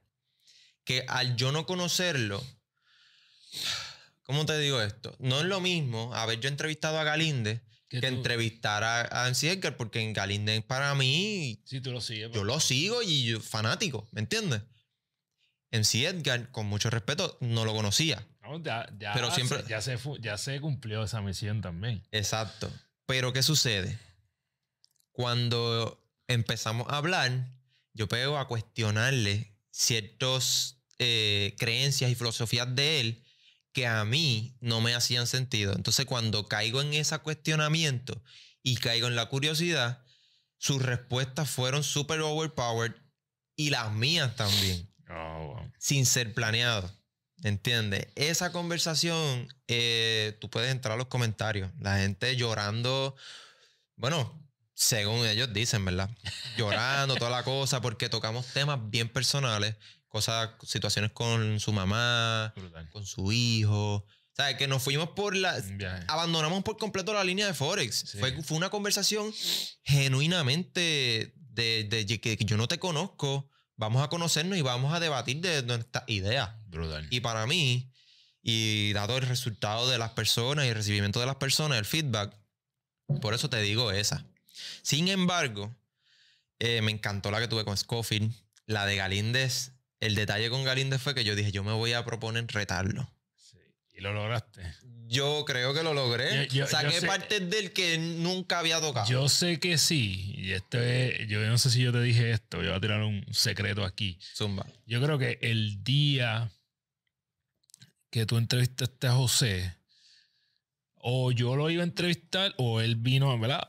Que al yo no conocerlo ¿Cómo te digo esto? No es lo mismo haber yo entrevistado a Galinde que, entrevistar a, Ansi porque en Galinde para mí. Sí, tú lo sigues. Yo pues. lo sigo y yo, fanático, ¿me entiendes? En Edgar, con mucho respeto, no lo conocía. ya, pero siempre... ya, se, ya se cumplió esa misión también. Exacto. Pero ¿qué sucede? Cuando empezamos a hablar, yo pego a cuestionarle ciertas eh, creencias y filosofías de él que a mí no me hacían sentido. Entonces cuando caigo en ese cuestionamiento y caigo en la curiosidad, sus respuestas fueron super overpowered y las mías también, oh, sin ser planeado. ¿Entiendes? Esa conversación, eh, tú puedes entrar a los comentarios, la gente llorando, bueno, según ellos dicen, ¿verdad? Llorando, toda la cosa, porque tocamos temas bien personales cosas, situaciones con su mamá, con su hijo. sea, Que nos fuimos por la. Abandonamos por completo la línea de Forex. Fue, fue una conversación genuinamente de, de, que yo no te conozco. Vamos a conocernos y vamos a debatir de nuestras idea. Brutal. Y para mí, y dado el resultado de las personas y el recibimiento de las personas, el feedback, por eso te digo esa. Sin embargo, eh, me encantó la que tuve con Scofield. La de Galíndez el detalle con Galinde fue que yo dije, yo me voy a proponer retarlo. Sí. Y lo lograste. Yo creo que lo logré. Saqué partes del que nunca había tocado. Yo sé que sí. Y este... yo no sé si yo te dije esto. Yo voy a tirar un secreto aquí. Zumba. Yo creo que el día que tú entrevistaste a José, o yo lo iba a entrevistar, o él vino, ¿verdad?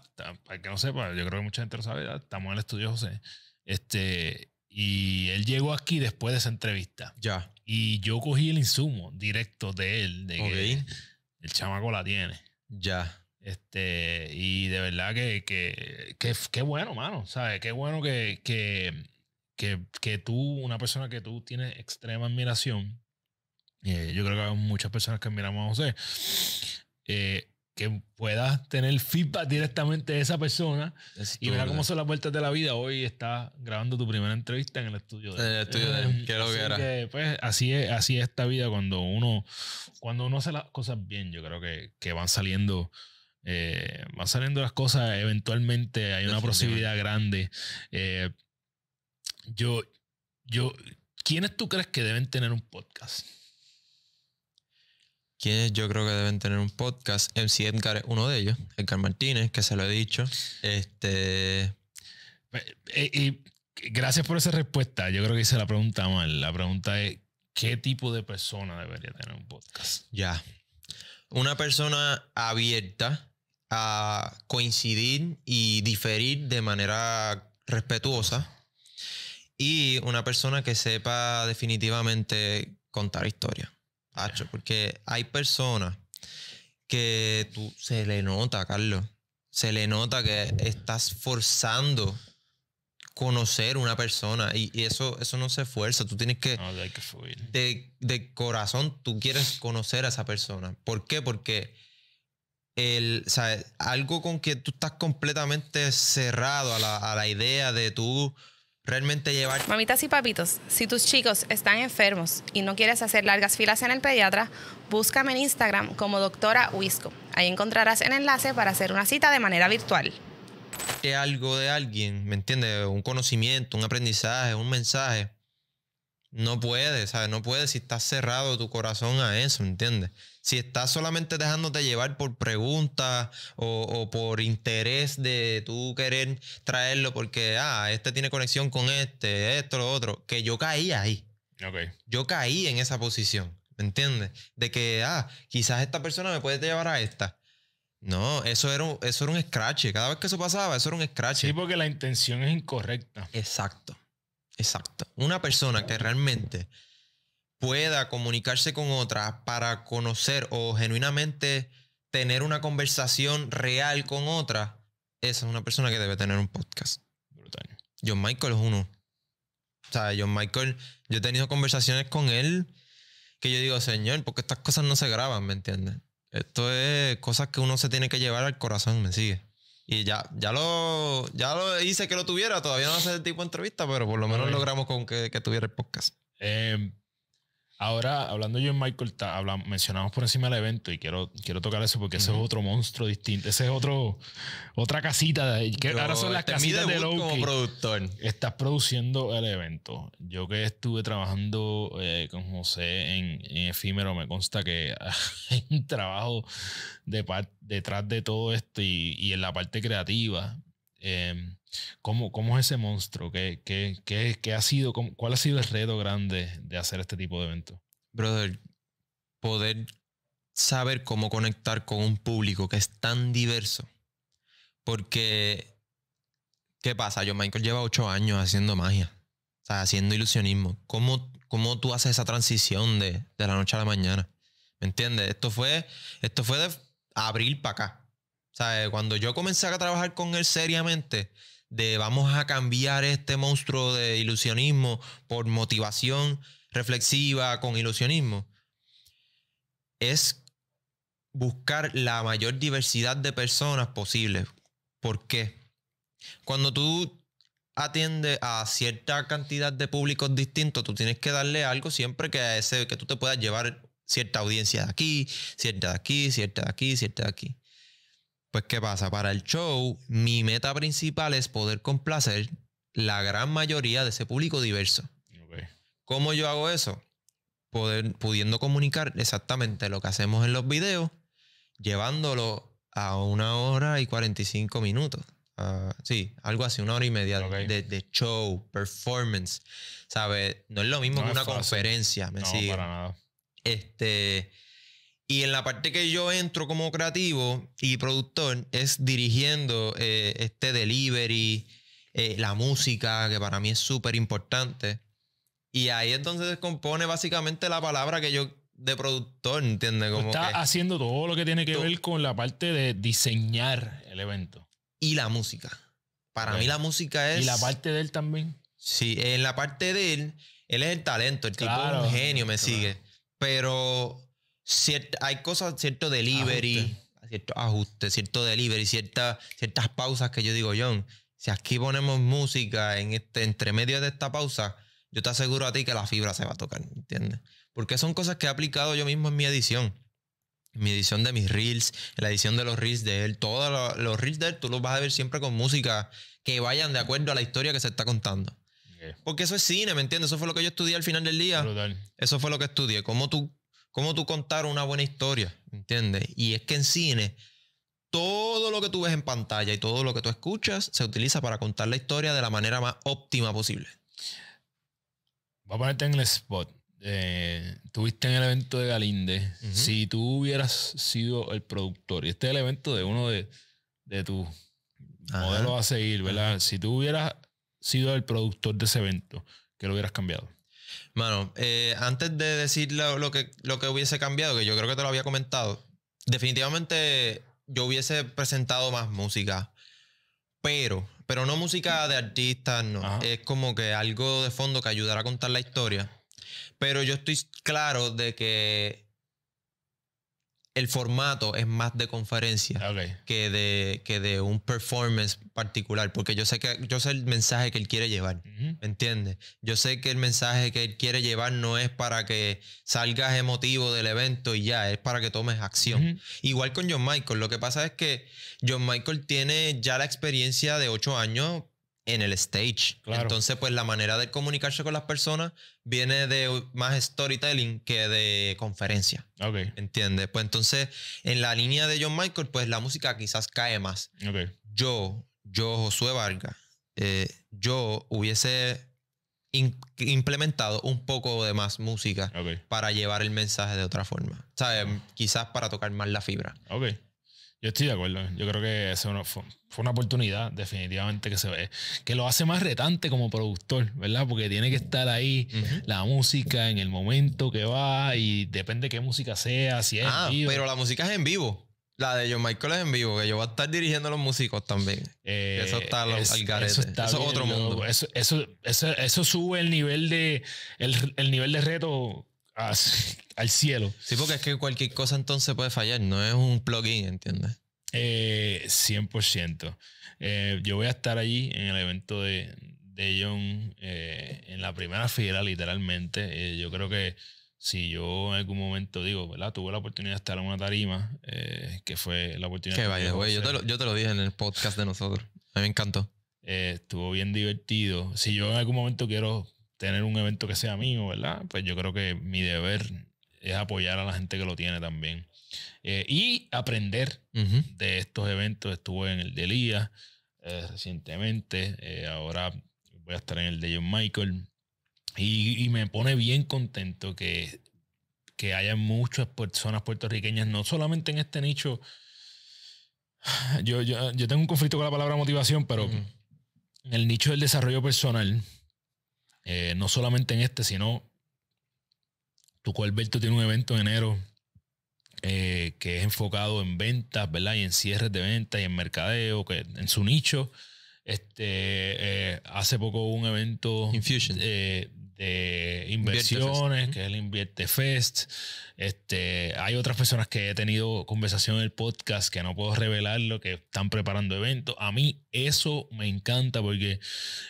Para que no sepa, yo creo que mucha gente lo sabe, estamos en el estudio José. Este, y él llegó aquí después de esa entrevista. Ya. Y yo cogí el insumo directo de él, de el chamaco la tiene. Ya. Este, y de verdad que, que, bueno, mano, ¿sabes? Qué bueno que, que, que, tú, una persona que tú tienes extrema admiración, eh, yo creo que hay muchas personas que admiramos a José, eh, que puedas tener feedback directamente de esa persona y ver cómo son las vueltas de la vida. Hoy estás grabando tu primera entrevista en el estudio de En el estudio de em, pues, así es, así esta vida cuando uno, cuando uno hace las cosas bien, yo creo que, van saliendo. Eh, van saliendo las cosas eventualmente hay una posibilidad grande eh, yo yo quiénes tú crees que deben tener un podcast quienes yo creo que deben tener un podcast. MC Edgar es uno de ellos, Edgar Martínez, que se lo he dicho. Este. Eh, eh, y, gracias por esa respuesta. Yo creo que hice la pregunta mal. La pregunta es: ¿qué tipo de persona debería tener un podcast? Ya. Una persona abierta a coincidir y diferir de manera respetuosa. Y una persona que sepa definitivamente contar historias porque hay personas que tú se le nota, Carlos. Se le nota que estás forzando conocer una persona y, eso, eso no se fuerza. Tú tienes que. que De, corazón, tú quieres conocer a esa persona. ¿Por qué? Porque el, algo con que tú estás completamente cerrado a la, a la idea de tú realmente llevar... Mamitas y papitos, si tus chicos están enfermos y no quieres hacer largas filas en el pediatra, búscame en Instagram como doctora Huisco. Ahí encontrarás el enlace para hacer una cita de manera virtual. Que algo de alguien, ¿me entiendes? Un conocimiento, un aprendizaje, un mensaje no puedes, ¿sabes? No puedes si estás cerrado tu corazón a eso, ¿entiendes? Si estás solamente dejándote llevar por preguntas o, por interés de tú querer traerlo porque, ah, este tiene conexión con este, esto, lo otro, que yo caí ahí. Okay. Yo caí en esa posición, ¿me entiendes? De que, ah, quizás esta persona me puede llevar a esta. No, eso era, un, eso era un scratch. Cada vez que eso pasaba, eso era un scratch. Sí, porque la intención es incorrecta. Exacto. Exacto. Una persona que realmente pueda comunicarse con otra para conocer o genuinamente tener una conversación real con otra, esa es una persona que debe tener un podcast. Brutal. John Michael es uno. O sea, John Michael, yo he tenido conversaciones con él que yo digo, señor, porque estas cosas no se graban, ¿me entiendes? Esto es cosas que uno se tiene que llevar al corazón, ¿me sigue? Y ya, ya lo, ya lo hice que lo tuviera, todavía no hace el tipo de entrevista, pero por lo menos logramos con que, que tuviera el podcast. Eh, Ahora, hablando yo en Michael, hablamos, mencionamos por encima el evento y quiero, quiero tocar eso porque ese es otro monstruo distinto. Ese es otro, otra casita. que ahora son las casitas de Loki. como productor. Estás produciendo el evento. Yo que estuve trabajando eh, con José en, Efímero, me consta que hay un trabajo de detrás de todo esto y, y en la parte creativa Em, ¿cómo, es ese monstruo? ¿Qué, qué, ha sido, ¿Cuál ha sido el reto grande de hacer este tipo de eventos? Brother, poder saber cómo conectar con un público que es tan diverso. Porque, ¿qué pasa? Yo, Michael, lleva ocho años haciendo magia, haciendo ilusionismo. ¿Cómo, cómo tú haces esa transición de, la noche a la mañana? ¿Me entiendes? Esto fue, esto fue de abril para acá. Cuando yo comencé a trabajar con él seriamente, de vamos a cambiar este monstruo de ilusionismo por motivación reflexiva con ilusionismo, es buscar la mayor diversidad de personas posible. ¿Por qué? Cuando tú atiendes a cierta cantidad de públicos distintos, tú tienes que darle algo siempre que, ese, que tú te puedas llevar cierta audiencia de aquí, cierta de aquí, cierta de aquí, cierta de aquí. Pues ¿qué pasa? Para el show, mi meta principal es poder complacer la gran mayoría de ese público diverso. ¿Cómo yo hago eso? Poder, pudiendo comunicar exactamente lo que hacemos en los videos, llevándolo a una hora y 45 minutos. Ah, sí, algo así, una hora y media de, show, performance. ¿Sabes? No es lo mismo que una conferencia, me no, Para nada. Este, y en la parte que yo entro como creativo y productor es dirigiendo eh, este delivery, eh, la música, que para mí es súper importante. Y ahí entonces donde se compone básicamente la palabra que yo de productor, entiendo. Como está haciendo todo lo que tiene que ver con la parte de diseñar el evento. Y la música. Para mí la música es... Y la parte de él también. Sí, en la parte de él, él es el talento, el tipo un genio, me sigue. Pero hay cosas, cierto delivery, cierto ajuste, cierto delivery, ciertas ciertas pausas que yo digo, John, si aquí ponemos música en este, entre medio de esta pausa, yo te aseguro a ti que la fibra se va a tocar, ¿entiendes? Porque son cosas que he aplicado yo mismo en mi edición. En mi edición de mis reels, en la edición de los reels de él, todos los reels de él, tú los vas a ver siempre con música que vayan de acuerdo a la historia que se está contando. Porque eso es cine, ¿me entiendes? Eso fue lo que yo estudié al final del día. Eso fue lo que estudié. Cómo tú cómo tú contar una buena historia, ¿entiendes? Y es que en cine, todo lo que tú ves en pantalla y todo lo que tú escuchas se utiliza para contar la historia de la manera más óptima posible. Voy a ponerte en el spot. Eh, tuviste en el evento de Galinde. Si tú hubieras sido el productor, y este es el evento de uno de, tus modelos a seguir, ¿verdad? Si tú hubieras sido el productor de ese evento, ¿qué lo hubieras cambiado? Mano, eh, antes de decir lo, que, lo que hubiese cambiado, que yo creo que te lo había comentado, definitivamente yo hubiese presentado más música, pero, pero no música de artistas, no. Es como que algo de fondo que ayudara a contar la historia. Pero yo estoy claro de que el formato es más de conferencia que, de, que de un performance particular, porque yo sé que yo sé el mensaje que él quiere llevar, ¿me entiendes? Yo sé que el mensaje que él quiere llevar no es para que salgas emotivo del evento y ya, es para que tomes acción. Igual con John Michael, lo que pasa es que John Michael tiene ya la experiencia de ocho años en el stage. Entonces, pues la manera de comunicarse con las personas viene de más storytelling que de conferencia. Okay. ¿Entiendes? Pues entonces, en la línea de John Michael, pues la música quizás cae más. Yo, yo, Josué Vargas, eh, yo hubiese implementado un poco de más música para llevar el mensaje de otra forma. Quizás para tocar más la fibra. Ok. Yo estoy de acuerdo. Yo creo que eso fue, una oportunidad, definitivamente, que se ve. Que lo hace más retante como productor, ¿verdad? Porque tiene que estar ahí la música en el momento que va y depende qué música sea, si es ah, Pero la música es en vivo. La de John Michael es en vivo, que yo voy a estar dirigiendo a los músicos también. Eh, eso está al Eso, es otro mundo. Eso, sube el nivel de, el, el nivel de reto al cielo. Sí, porque es que cualquier cosa entonces puede fallar, no es un plugin, ¿entiendes? 100%. Eh, eh, yo voy a estar allí en el evento de, de John eh, en la primera fila, literalmente. yo creo que si yo en algún momento digo, ¿verdad? Tuve la oportunidad de estar en una tarima, que fue la oportunidad. Que vaya, güey. Yo, yo te lo dije en el podcast de nosotros. A mí me encantó. estuvo bien divertido. Si yo en algún momento quiero tener un evento que sea mío, ¿verdad? Pues yo creo que mi deber es apoyar a la gente que lo tiene también. Eh, y aprender de estos eventos. Estuve en el de Elías eh, recientemente, eh, ahora voy a estar en el de John Michael. Y, me pone bien contento que, que haya muchas personas puertorriqueñas, no solamente en este nicho. Yo, yo, yo tengo un conflicto con la palabra motivación, pero en el nicho del desarrollo personal eh, no solamente en este, sino tu Cualberto tiene un evento en enero eh, que es enfocado en ventas, ¿verdad? Y en cierres de ventas y en mercadeo, que en su nicho. Este, eh, hace poco hubo un evento Infusion. Este, inversiones, que él invierte Fest. Este, hay otras personas que he tenido conversación en el podcast que no puedo revelar lo que están preparando eventos. A mí eso me encanta porque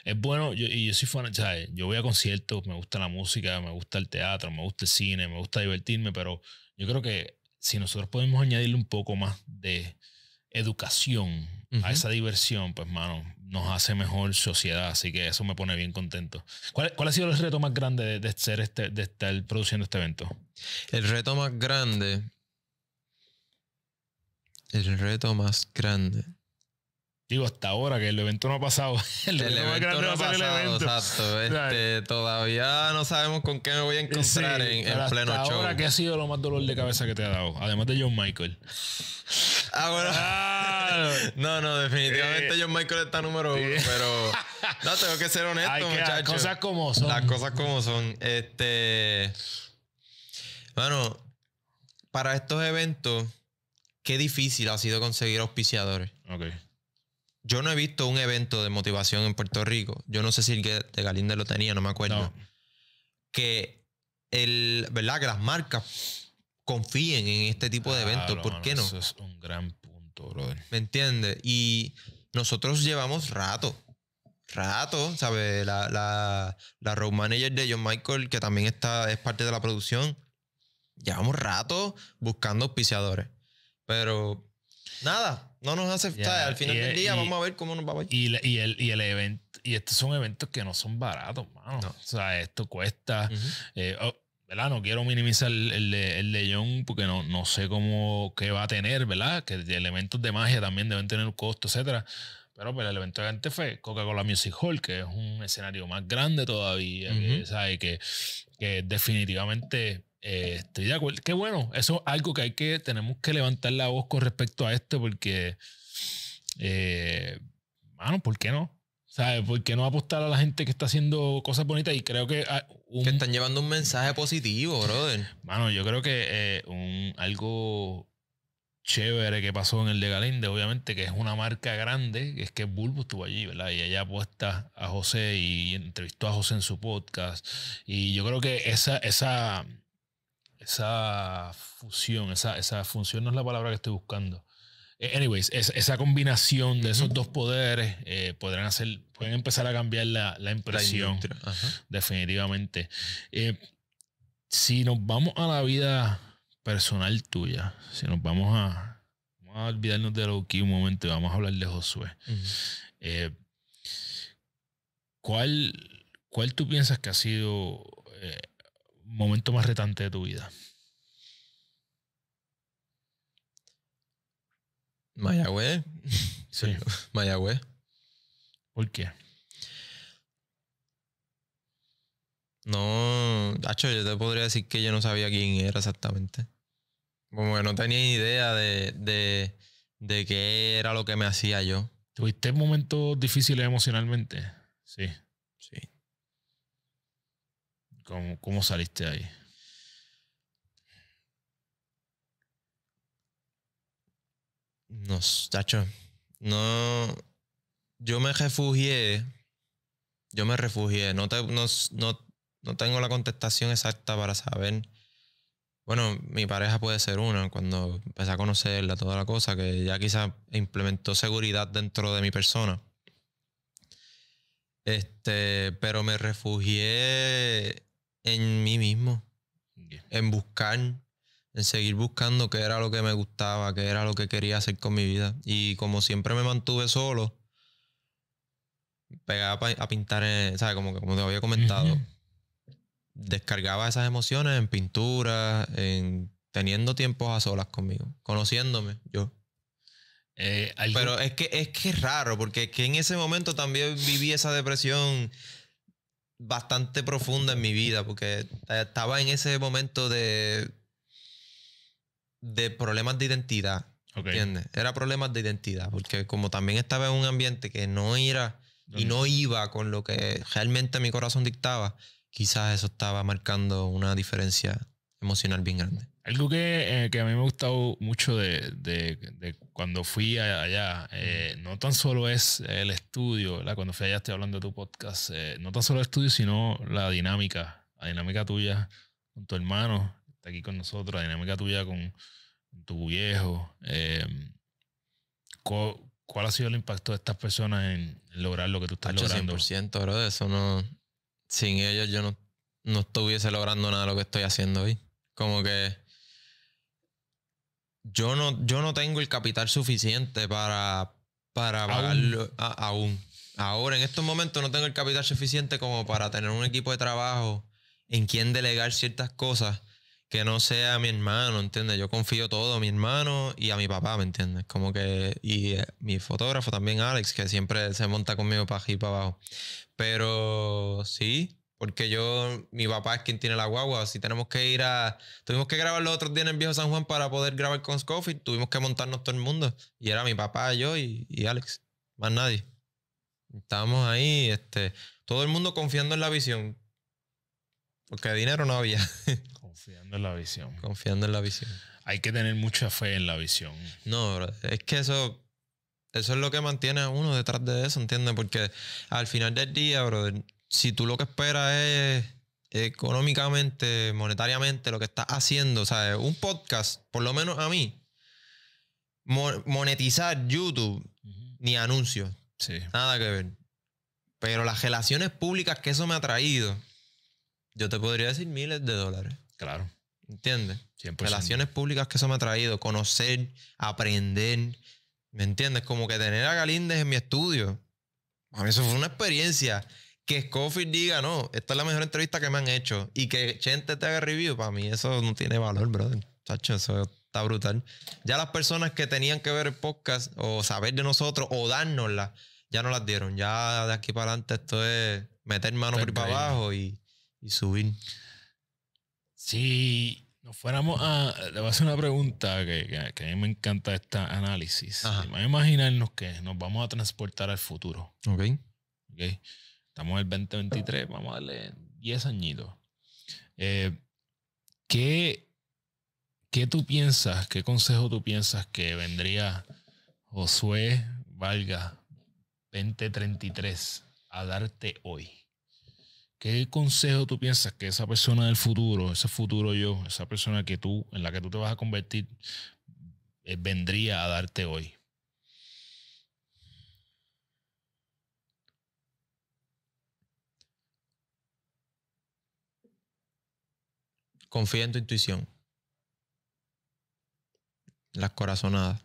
es bueno, yo, y yo soy fan, yo voy a conciertos, me gusta la música, me gusta el teatro, me gusta el cine, me gusta divertirme, pero yo creo que si nosotros podemos añadirle un poco más de educación a esa diversión, pues mano, nos hace mejor sociedad, así que eso me pone bien contento. ¿Cuál, ha sido el reto más grande de, ser este, de estar produciendo este evento? El reto más grande. El reto más grande. Digo, hasta ahora que el evento no ha pasado. El, reto evento, grande no ha pasado, exacto. Este, todavía no sabemos con qué me voy a encontrar en, en, pleno hasta ahora, ¿qué ha sido lo más dolor de cabeza que te ha dado? Además de John Michael. ahora ah, no, no, definitivamente John Michael está número uno, pero no, tengo que ser honesto, muchachos. Las cosas como son. Las cosas como son. Este. Bueno, para estos eventos, qué difícil ha sido conseguir auspiciadores. Yo no he visto un evento de motivación en Puerto Rico. Yo no sé si el de Galinde lo tenía, no me acuerdo. Que el, ¿verdad? las marcas confíen en este tipo de eventos. ¿Por qué no? Eso es un gran ¿Me entiendes? Y nosotros llevamos rato. Rato, ¿sabes? La, la, la road manager de John Michael, que también está, es parte de la producción. Llevamos rato buscando auspiciadores. Pero nada, no nos hace. al final del día vamos a ver cómo nos va a ir. Y, el, y el evento, y estos son eventos que no son baratos, mano. O sea, esto cuesta. ¿verdad? No quiero minimizar el, el, porque no, no sé cómo qué va a tener, ¿verdad? Que elementos de magia también deben tener un costo, etcétera. Pero, pues el evento de antes fue Coca-Cola Music Hall, que es un escenario más grande todavía, que, ¿sabes? Que, que definitivamente eh, estoy de acuerdo. Qué bueno, eso es algo que hay que, tenemos que levantar la voz con respecto a esto porque, Bueno, eh, mano, ¿por qué no? ¿Sabes? ¿Por qué no apostar a la gente que está haciendo cosas bonitas? Y creo que ah, que están llevando un mensaje positivo, brother. Mano, yo creo que eh, un, algo chévere que pasó en el de Galinde, obviamente, que es una marca grande, es que Bulbo estuvo allí, ¿verdad? Y ella apuesta a José y entrevistó a José en su podcast. Y yo creo que esa, esa, esa fusión, esa, esa función no es la palabra que estoy buscando, eh, anyways, esa combinación de esos dos poderes eh, podrán hacer, pueden empezar a cambiar la, impresión. definitivamente. Eh, si nos vamos a la vida personal tuya, si nos vamos a, a olvidarnos de Loki un momento y vamos a hablar de Josué. ¿cuál, ¿Cuál tú piensas que ha sido el momento más retante de tu vida? Mayagüez. Sí. Mayagüez. ¿Por qué? No, Hacho, yo te podría decir que yo no sabía quién era exactamente. Como que no tenía idea de, de, qué era lo que me hacía yo. ¿Tuviste momentos difíciles emocionalmente? Sí. Sí. ¿Cómo, cómo saliste ahí? No, chacho, No. Yo me refugié. Yo me refugié. No, no, tengo la contestación exacta para saber. Bueno, mi pareja puede ser una. Cuando empecé a conocerla, toda la cosa, que ya quizá implementó seguridad dentro de mi persona. Este, pero me refugié en mí mismo. En buscar en seguir buscando qué era lo que me gustaba, qué era lo que quería hacer con mi vida. Y como siempre me mantuve solo, pegaba a pintar, ¿sabes? Como, como te había comentado, descargaba esas emociones en pintura, en teniendo tiempos a solas conmigo, conociéndome yo. Eh, Pero es que, es que es raro, porque es que en ese momento también viví esa depresión bastante profunda en mi vida, porque eh, estaba en ese momento de de problemas de identidad. ¿Entiendes? Era problemas de identidad, porque como también estaba en un ambiente que no era y no iba con lo que realmente mi corazón dictaba, quizás eso estaba marcando una diferencia emocional bien grande. Algo que, eh, que a mí me ha gustado mucho de, de, cuando fui allá, eh, no tan solo es el estudio, la cuando fui allá estoy hablando de tu podcast, eh, no tan solo el estudio, sino la dinámica, la dinámica tuya con tu hermano, está aquí con nosotros, la dinámica tuya con, tu viejo. Em, ¿cuál, ha sido el impacto de estas personas en lograr lo que tú estás logrando? 100%, bro, eso no... Sin ellos yo no, no estuviese logrando nada de lo que estoy haciendo hoy. Como que yo no, yo no tengo el capital suficiente para, para pagarlo aún. Ahora, en estos momentos, no tengo el capital suficiente como para tener un equipo de trabajo en quien delegar ciertas cosas que no sea mi hermano, ¿entiendes? Yo confío todo a mi hermano y a mi papá, ¿me entiendes? Como que, y eh, mi fotógrafo también, Alex, que siempre se monta conmigo para aquí y para abajo. Pero sí, porque yo, mi papá es quien tiene la guagua, si tenemos que ir a, tuvimos que grabar los otros días en el viejo San Juan para poder grabar con Scofield, tuvimos que montarnos todo el mundo, y era mi papá, yo y, y Alex, más nadie. Estábamos ahí, este, todo el mundo confiando en la visión, porque dinero no había. Confiando en la visión. Confiando en la visión. Hay que tener mucha fe en la visión. No, es que eso, eso es lo que mantiene a uno detrás de eso, ¿entiendes? Porque al final del día, brother si tú lo que esperas es económicamente, monetariamente, lo que estás haciendo, o sea, Un podcast, por lo menos a mí, monetizar YouTube, ni anuncios. Nada que ver. Pero las relaciones públicas que eso me ha traído, yo te podría decir miles de dólares. Claro. ¿Entiendes? Relaciones públicas que eso me ha traído, conocer, aprender. ¿Me entiendes? Como que tener a Galíndez en mi estudio. A mí eso fue una experiencia. Que Scofield diga, no, esta es la mejor entrevista que me han hecho. Y que Chente te haga review, para mí eso no tiene valor, brother. Chacho, eso está brutal. Ya las personas que tenían que ver el podcast o saber de nosotros o dárnosla, ya no las dieron. Ya de aquí para adelante esto es meter mano por para abajo y, y subir. Si nos fuéramos a. Le voy a hacer una pregunta que, a mí me encanta este análisis. Vamos a imaginarnos que nos vamos a transportar al futuro. Ok. Estamos en el 2023, vamos a darle 10 añitos. Eh, ¿qué, ¿Qué tú piensas, qué consejo tú piensas que vendría Josué Valga 2033 a darte hoy? ¿Qué consejo tú piensas que esa persona del futuro, ese futuro yo, esa persona que tú, en la que tú te vas a convertir, eh, vendría a darte hoy? Confía en tu intuición. Las corazonadas.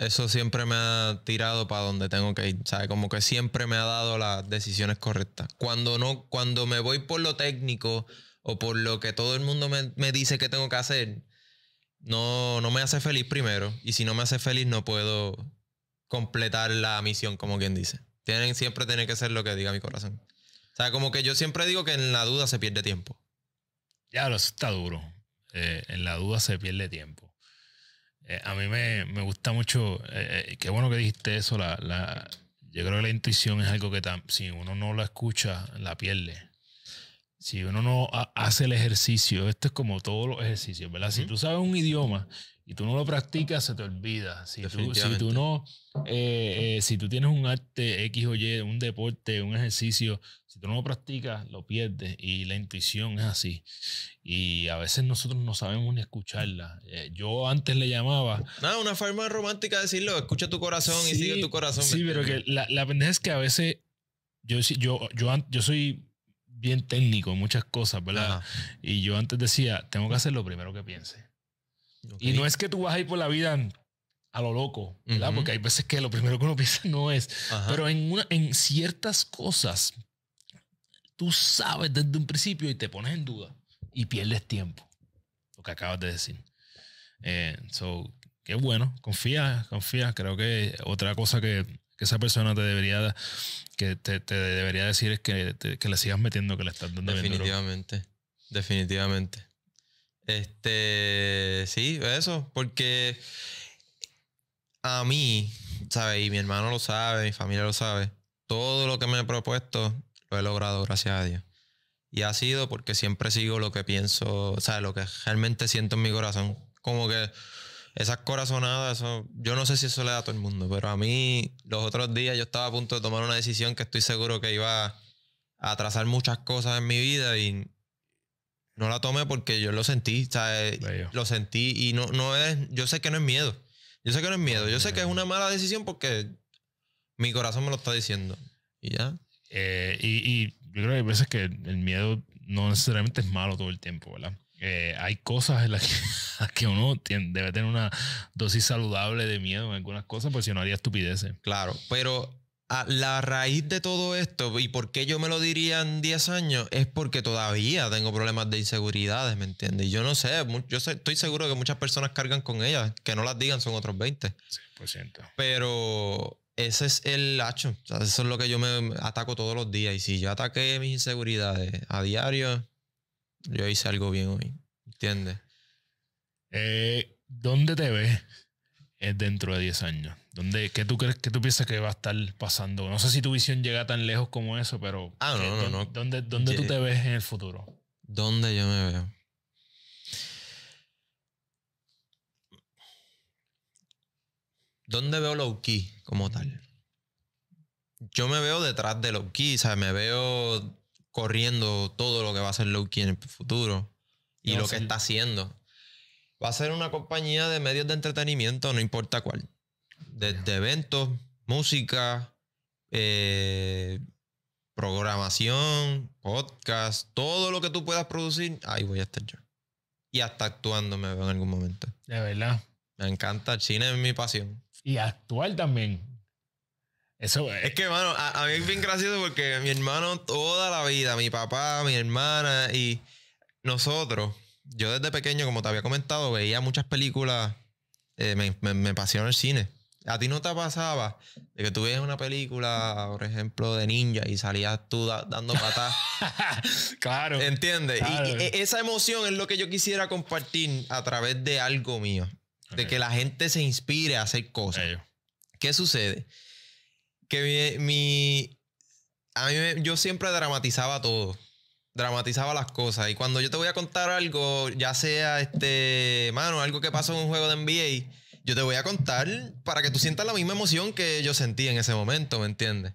Eso siempre me ha tirado para donde tengo que ir, sabe Como que siempre me ha dado las decisiones correctas. Cuando no, cuando me voy por lo técnico o por lo que todo el mundo me, dice que tengo que hacer, no, no me hace feliz primero. Y si no me hace feliz, no puedo completar la misión, como quien dice. Tienen, siempre tiene que ser lo que diga mi corazón. O sea, como que yo siempre digo que en la duda se pierde tiempo. Ya, eso está duro. Eh, en la duda se pierde tiempo. Eh, a mí me, gusta mucho, eh, eh, qué bueno que dijiste eso, la, la, yo creo que la intuición es algo que si uno no la escucha, la pierde. Si uno no hace el ejercicio, esto es como todos los ejercicios, ¿verdad? Si tú sabes un idioma y tú no lo practicas, se te olvida. Si tú, no, eh, eh, si tú tienes un arte X o Y, un deporte, un ejercicio, si tú no lo practicas, lo pierdes. Y la intuición es así. Y a veces nosotros no sabemos ni escucharla. Eh, yo antes le llamaba. Nada, una forma romántica de decirlo, escucha tu corazón y sigue tu corazón. Sí, pero que la, pendeja es que a veces yo, yo, yo, yo soy bien técnico en muchas cosas, ¿verdad? Y yo antes decía, tengo que hacer lo primero que piense. Y no es que tú vas a ir por la vida a lo loco, ¿verdad? Porque hay veces que lo primero que uno piensa no es. Pero en, ciertas cosas, tú sabes desde un principio y te pones en duda y pierdes tiempo. Lo que acabas de decir. Eh, qué bueno. Confía, confía. Creo que otra cosa que, esa persona te debería, que te, debería decir es que, le sigas metiendo, que le estás dando Definitivamente. Definitivamente. Este, sí, eso, porque a mí, ¿sabes? Y mi hermano lo sabe, mi familia lo sabe. Todo lo que me he propuesto lo he logrado, gracias a Dios. Y ha sido porque siempre sigo lo que pienso, ¿sabes? Lo que realmente siento en mi corazón. Como que esas corazonadas, yo no sé si eso le da a todo el mundo, pero a mí los otros días yo estaba a punto de tomar una decisión que estoy seguro que iba a trazar muchas cosas en mi vida y no la tome porque yo lo sentí, ¿sabes? Eh, lo sentí y no, no es, yo sé que no es miedo. Yo sé que no es miedo. Yo sé que es una mala decisión porque mi corazón me lo está diciendo. Y ya. Eh, y, y, yo creo que hay veces que el miedo no necesariamente es malo todo el tiempo, ¿verdad? Eh, hay cosas en las que, que uno debe tener una dosis saludable de miedo en algunas cosas, porque si no haría estupideces. Claro, pero a la raíz de todo esto y por qué yo me lo diría en 10 años es porque todavía tengo problemas de inseguridades, ¿me entiendes? yo no sé, yo estoy seguro que muchas personas cargan con ellas, que no las digan son otros 20. Pero ese es el hacho, eso es lo que yo me ataco todos los días y si yo ataqué mis inseguridades a diario, yo hice algo bien hoy, ¿entiendes? Eh, ¿Dónde te ves eh, dentro de 10 años? ¿Qué tú crees que tú piensas que va a estar pasando? No sé si tu visión llega tan lejos como eso, pero ah, no, ¿dónde, dónde tú te ves en el futuro? ¿Dónde yo me veo? ¿Dónde veo low como tal? Yo me veo detrás de low o sea, me veo corriendo todo lo que va a ser low key en el futuro y lo que está haciendo. Va a ser una compañía de medios de entretenimiento, no importa cuál desde eventos, música, eh, programación, podcast, todo lo que tú puedas producir, ahí voy a estar yo. Y hasta actuando me veo en algún momento. De verdad. Me encanta, el cine es mi pasión. Y actuar también. Eso es. Es que, hermano, a, mí es bien gracioso porque mi hermano toda la vida, mi papá, mi hermana y nosotros, yo desde pequeño, como te había comentado, veía muchas películas, eh, me, me, me el cine. A ti no te pasaba de que tú una película, por ejemplo, de ninja y salías tú dando patas. claro. ¿Entiendes? Y, e, esa emoción es lo que yo quisiera compartir a través de algo mío. De que la gente se inspire a hacer cosas. ¿Qué sucede? Que mi, a mí yo siempre dramatizaba todo. Dramatizaba las cosas. Y cuando yo te voy a contar algo, ya sea este, mano, algo que pasó en un juego de NBA yo te voy a contar para que tú sientas la misma emoción que yo sentí en ese momento, ¿me entiendes?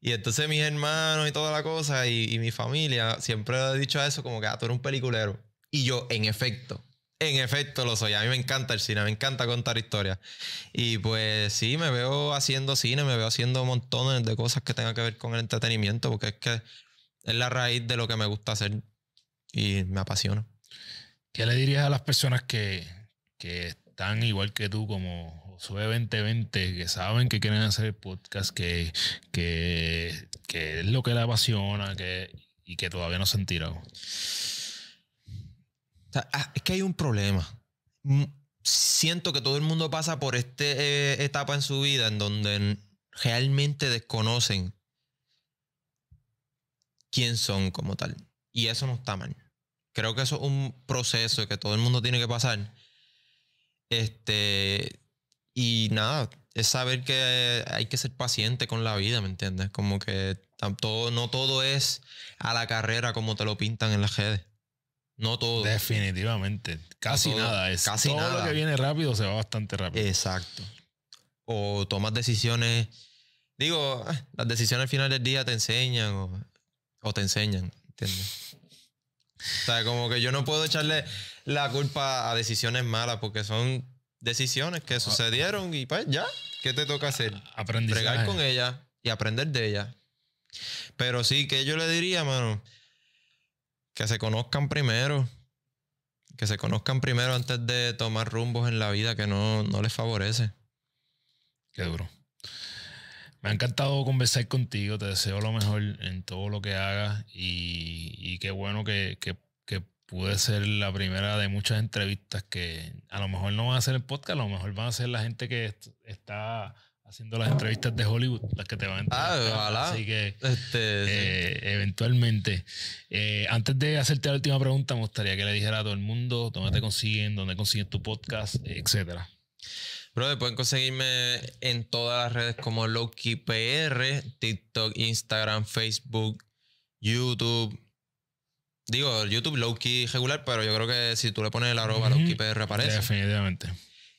Y entonces mis hermanos y toda la cosa y, mi familia siempre ha dicho eso como que ah, tú eres un peliculero. Y yo, en efecto, en efecto lo soy. A mí me encanta el cine, me encanta contar historias. Y pues sí, me veo haciendo cine, me veo haciendo montones de cosas que tengan que ver con el entretenimiento, porque es que es la raíz de lo que me gusta hacer y me apasiona. ¿Qué le dirías a las personas que, que Tan igual que tú, como Josué 2020, que saben que quieren hacer podcast, que, que, es lo que les apasiona que, y que todavía no se han ah, es que hay un problema. Mm, siento que todo el mundo pasa por esta eh, etapa en su vida en donde realmente desconocen quién son como tal. Y eso no está mal. Creo que eso es un proceso que todo el mundo tiene que pasar este, y nada, es saber que hay que ser paciente con la vida, ¿me entiendes? Como que no todo es a la carrera como te lo pintan en las redes. No todo. Definitivamente. Casi nada. Es, casi todo lo que viene rápido se va bastante rápido. Exacto. O tomas decisiones. Digo, las decisiones al final del día te enseñan o, o te enseñan, ¿entiendes? O sea, como que yo no puedo echarle la culpa a decisiones malas porque son decisiones que ah. sucedieron y pues ya, ¿qué te toca hacer? Aprender. con ella y aprender de ella. Pero sí, que yo le diría, mano, que se conozcan primero. Que se conozcan primero antes de tomar rumbos en la vida que no, no les favorece. Qué duro. Me ha encantado conversar contigo, te deseo lo mejor en todo lo que hagas y, qué bueno que, que, pude ser la primera de muchas entrevistas que a lo mejor no van a ser el podcast, a lo mejor van a ser la gente que está haciendo las entrevistas de Hollywood, las que te van a entrevistar. Ah, Así que este, eh, eventualmente. Eh, antes de hacerte la última pregunta, me gustaría que le dijera a todo el mundo dónde te consiguen, dónde consiguen tu podcast, etcétera. Bro, pueden conseguirme en todas las redes como PR, TikTok, Instagram, Facebook, YouTube. Digo, YouTube Lowkey regular, pero yo creo que si tú le pones el arroba uh aparece. Definitivamente.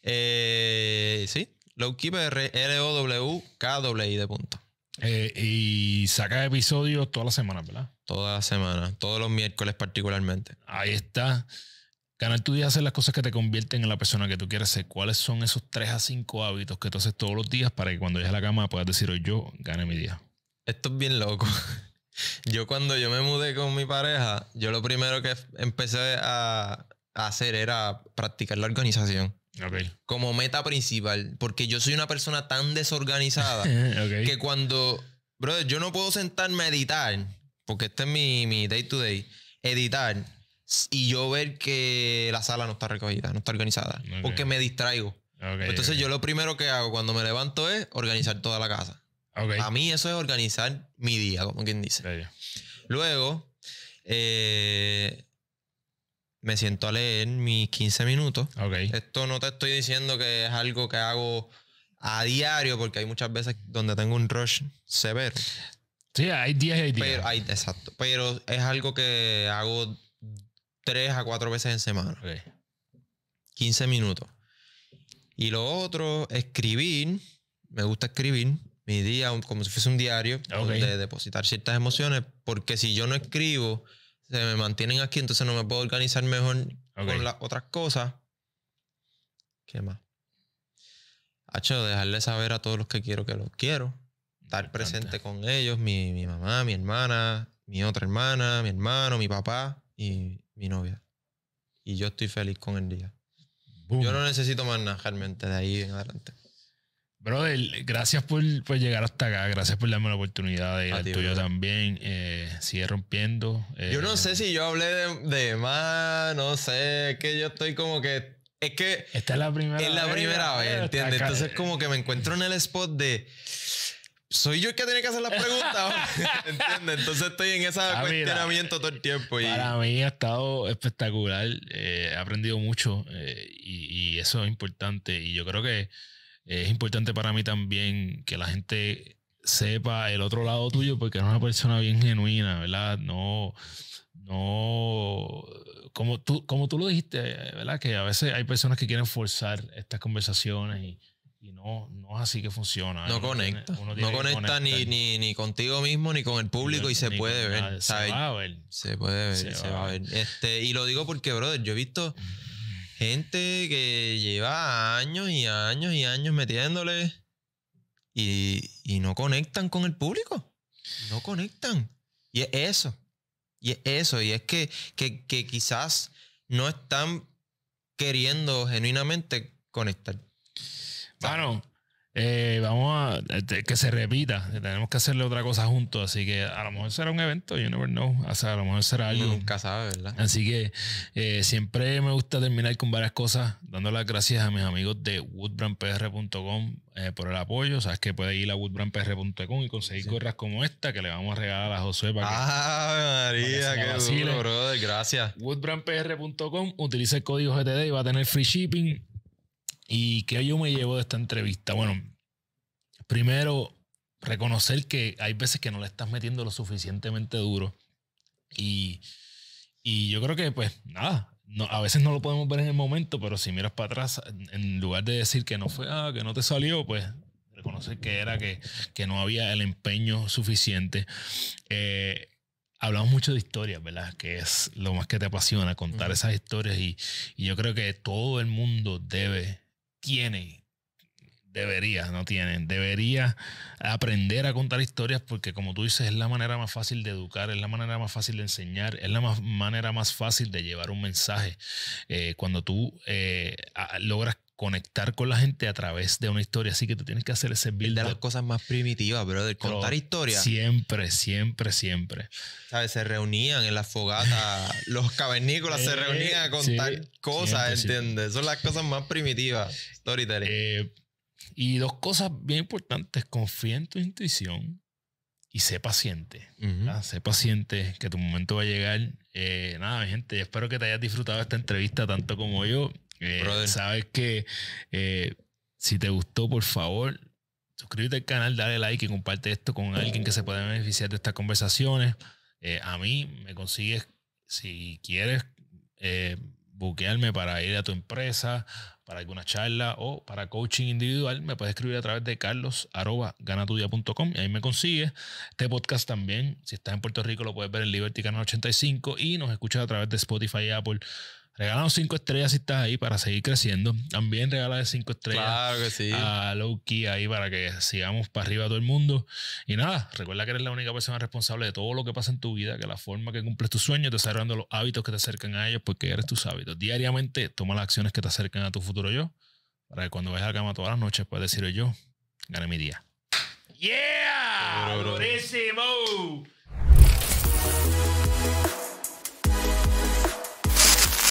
Eh, sí, PR, L-O-W-K-W-I de punto. Eh, y saca episodios todas las semanas, ¿verdad? Todas las semanas, todos los miércoles particularmente. Ahí está. Ganar tu día, hacer las cosas que te convierten en la persona que tú quieres ser. ¿Cuáles son esos tres a cinco hábitos que tú haces todos los días para que cuando llegues a la cama puedas decir, hoy yo gané mi día? Esto es bien loco. Yo cuando yo me mudé con mi pareja, yo lo primero que empecé a, hacer era practicar la organización. Como meta principal, porque yo soy una persona tan desorganizada que cuando, brother, yo no puedo sentarme a editar, porque este es mi, mi day to day, editar y yo ver que la sala no está recogida, no está organizada, porque me distraigo. Entonces yo lo primero que hago cuando me levanto es organizar toda la casa. A mí eso es organizar mi día, como quien dice. Luego, eh, me siento a leer mis 15 minutos. Esto no te estoy diciendo que es algo que hago a diario, porque hay muchas veces donde tengo un rush severo. Sí, hay días y hay días. exacto. Pero es algo que hago tres a cuatro veces en semana. 15 minutos. Y lo otro, escribir. Me gusta escribir mi día como si fuese un diario pues, de depositar ciertas emociones porque si yo no escribo se me mantienen aquí entonces no me puedo organizar mejor con las otras cosas ¿qué más? Hacho dejarle saber a todos los que quiero que los quiero estar presente con ellos mi, mi mamá mi hermana mi otra hermana mi hermano mi papá y mi novia. Y yo estoy feliz con el día. Yo no necesito más nada realmente de ahí en adelante. Brother, gracias por, llegar hasta acá. Gracias por darme la oportunidad de ir al tuyo también. Eh, sigue rompiendo. Eh, yo no sé si yo hablé de, más, no sé. Es que yo estoy como que. Es que. Esta es la primera vez. Es la primera ¿entiendes? Entonces, como que me encuentro en el spot de soy yo el que tiene que hacer las preguntas. ¿Entiendes? Entonces estoy en ese ah, cuestionamiento todo el tiempo. Y... Para mí ha estado espectacular. Eh, he aprendido mucho eh, y, y, eso es importante. Y yo creo que es importante para mí también que la gente sepa el otro lado tuyo porque eres una persona bien genuina, ¿verdad? No, no, como tú, como tú lo dijiste, ¿verdad? Que a veces hay personas que quieren forzar estas conversaciones y y no, no es así que funciona. No conecta. no conecta ni, ni, contigo mismo, ni con el público, y se puede ver. se va a ver. Se puede ver, se, a ver. Este, y lo digo porque, brother, yo he visto gente que lleva años y años y años metiéndole y, no conectan con el público. No conectan. Y es eso. Y es eso. Y es que, que, que quizás no están queriendo genuinamente conectar. Bueno, eh, vamos a este, que se repita. Tenemos que hacerle otra cosa juntos. Así que a lo mejor será un evento, you never know. a lo mejor será algo. nunca sabe, ¿verdad? Así que eh, siempre me gusta terminar con varias cosas, dando las gracias a mis amigos de woodbrandpr.com eh, por el apoyo. Sabes que puedes ir a woodbrandpr.com y conseguir gorras como esta que le vamos a regalar a Josué para ah, que. ¡Ah, María! ¡Qué Gracias. Woodbrandpr.com. Utiliza el código GTD y va a tener free shipping ¿Y qué yo me llevo de esta entrevista? Bueno, primero, reconocer que hay veces que no le estás metiendo lo suficientemente duro. Y, y yo creo que, pues, nada, no, a veces no lo podemos ver en el momento, pero si miras para atrás, en lugar de decir que no fue, ah, que no te salió, pues reconocer que era que, que no había el empeño suficiente. Eh, hablamos mucho de historias, ¿verdad? Que es lo más que te apasiona, contar esas historias. Y, y, yo creo que todo el mundo debe tiene, debería, no tienen, debería aprender a contar historias porque como tú dices, es la manera más fácil de educar, es la manera más fácil de enseñar, es la manera más fácil de llevar un mensaje. Eh, cuando tú eh, logras conectar con la gente a través de una historia. Así que tú tienes que hacer ese build. de las cosas más primitivas, bro, de contar historias. Siempre, siempre, siempre. ¿Sabes? Se reunían en la fogata, los cavernícolas se eh, reunían a contar cosas, ¿entiendes? Son las cosas más primitivas, storytelling. Eh, y dos cosas bien importantes: confía en tu intuición y sé paciente. Ah, sé paciente que tu momento va a llegar. Eh, nada nada, gente, espero que te hayas disfrutado esta entrevista tanto como yo. Eh, sabes que eh, si te gustó, por favor, suscríbete al canal, dale like y comparte esto con alguien que se pueda beneficiar de estas conversaciones. Eh, a mí me consigues, si quieres, buquearme para ir a tu empresa, para alguna charla o para coaching individual, me puedes escribir a través de carlos y ahí me consigues. Este podcast también, si estás en Puerto Rico, lo puedes ver en Liberty Canal 85 y nos escuchas a través de Spotify y Apple Regálanos 5 estrellas si estás ahí para seguir creciendo. También regala de cinco estrellas que a Lowkey ahí para que sigamos para arriba todo el mundo. Y nada, recuerda que eres la única persona responsable de todo lo que pasa en tu vida, que la forma que cumples tus sueños, arreglando los hábitos que te acercan a ellos, porque eres tus hábitos. Diariamente toma las acciones que te acercan a tu futuro yo, para que cuando vayas a la cama todas las noches puedas decir yo, gané mi día. ¡Yeah!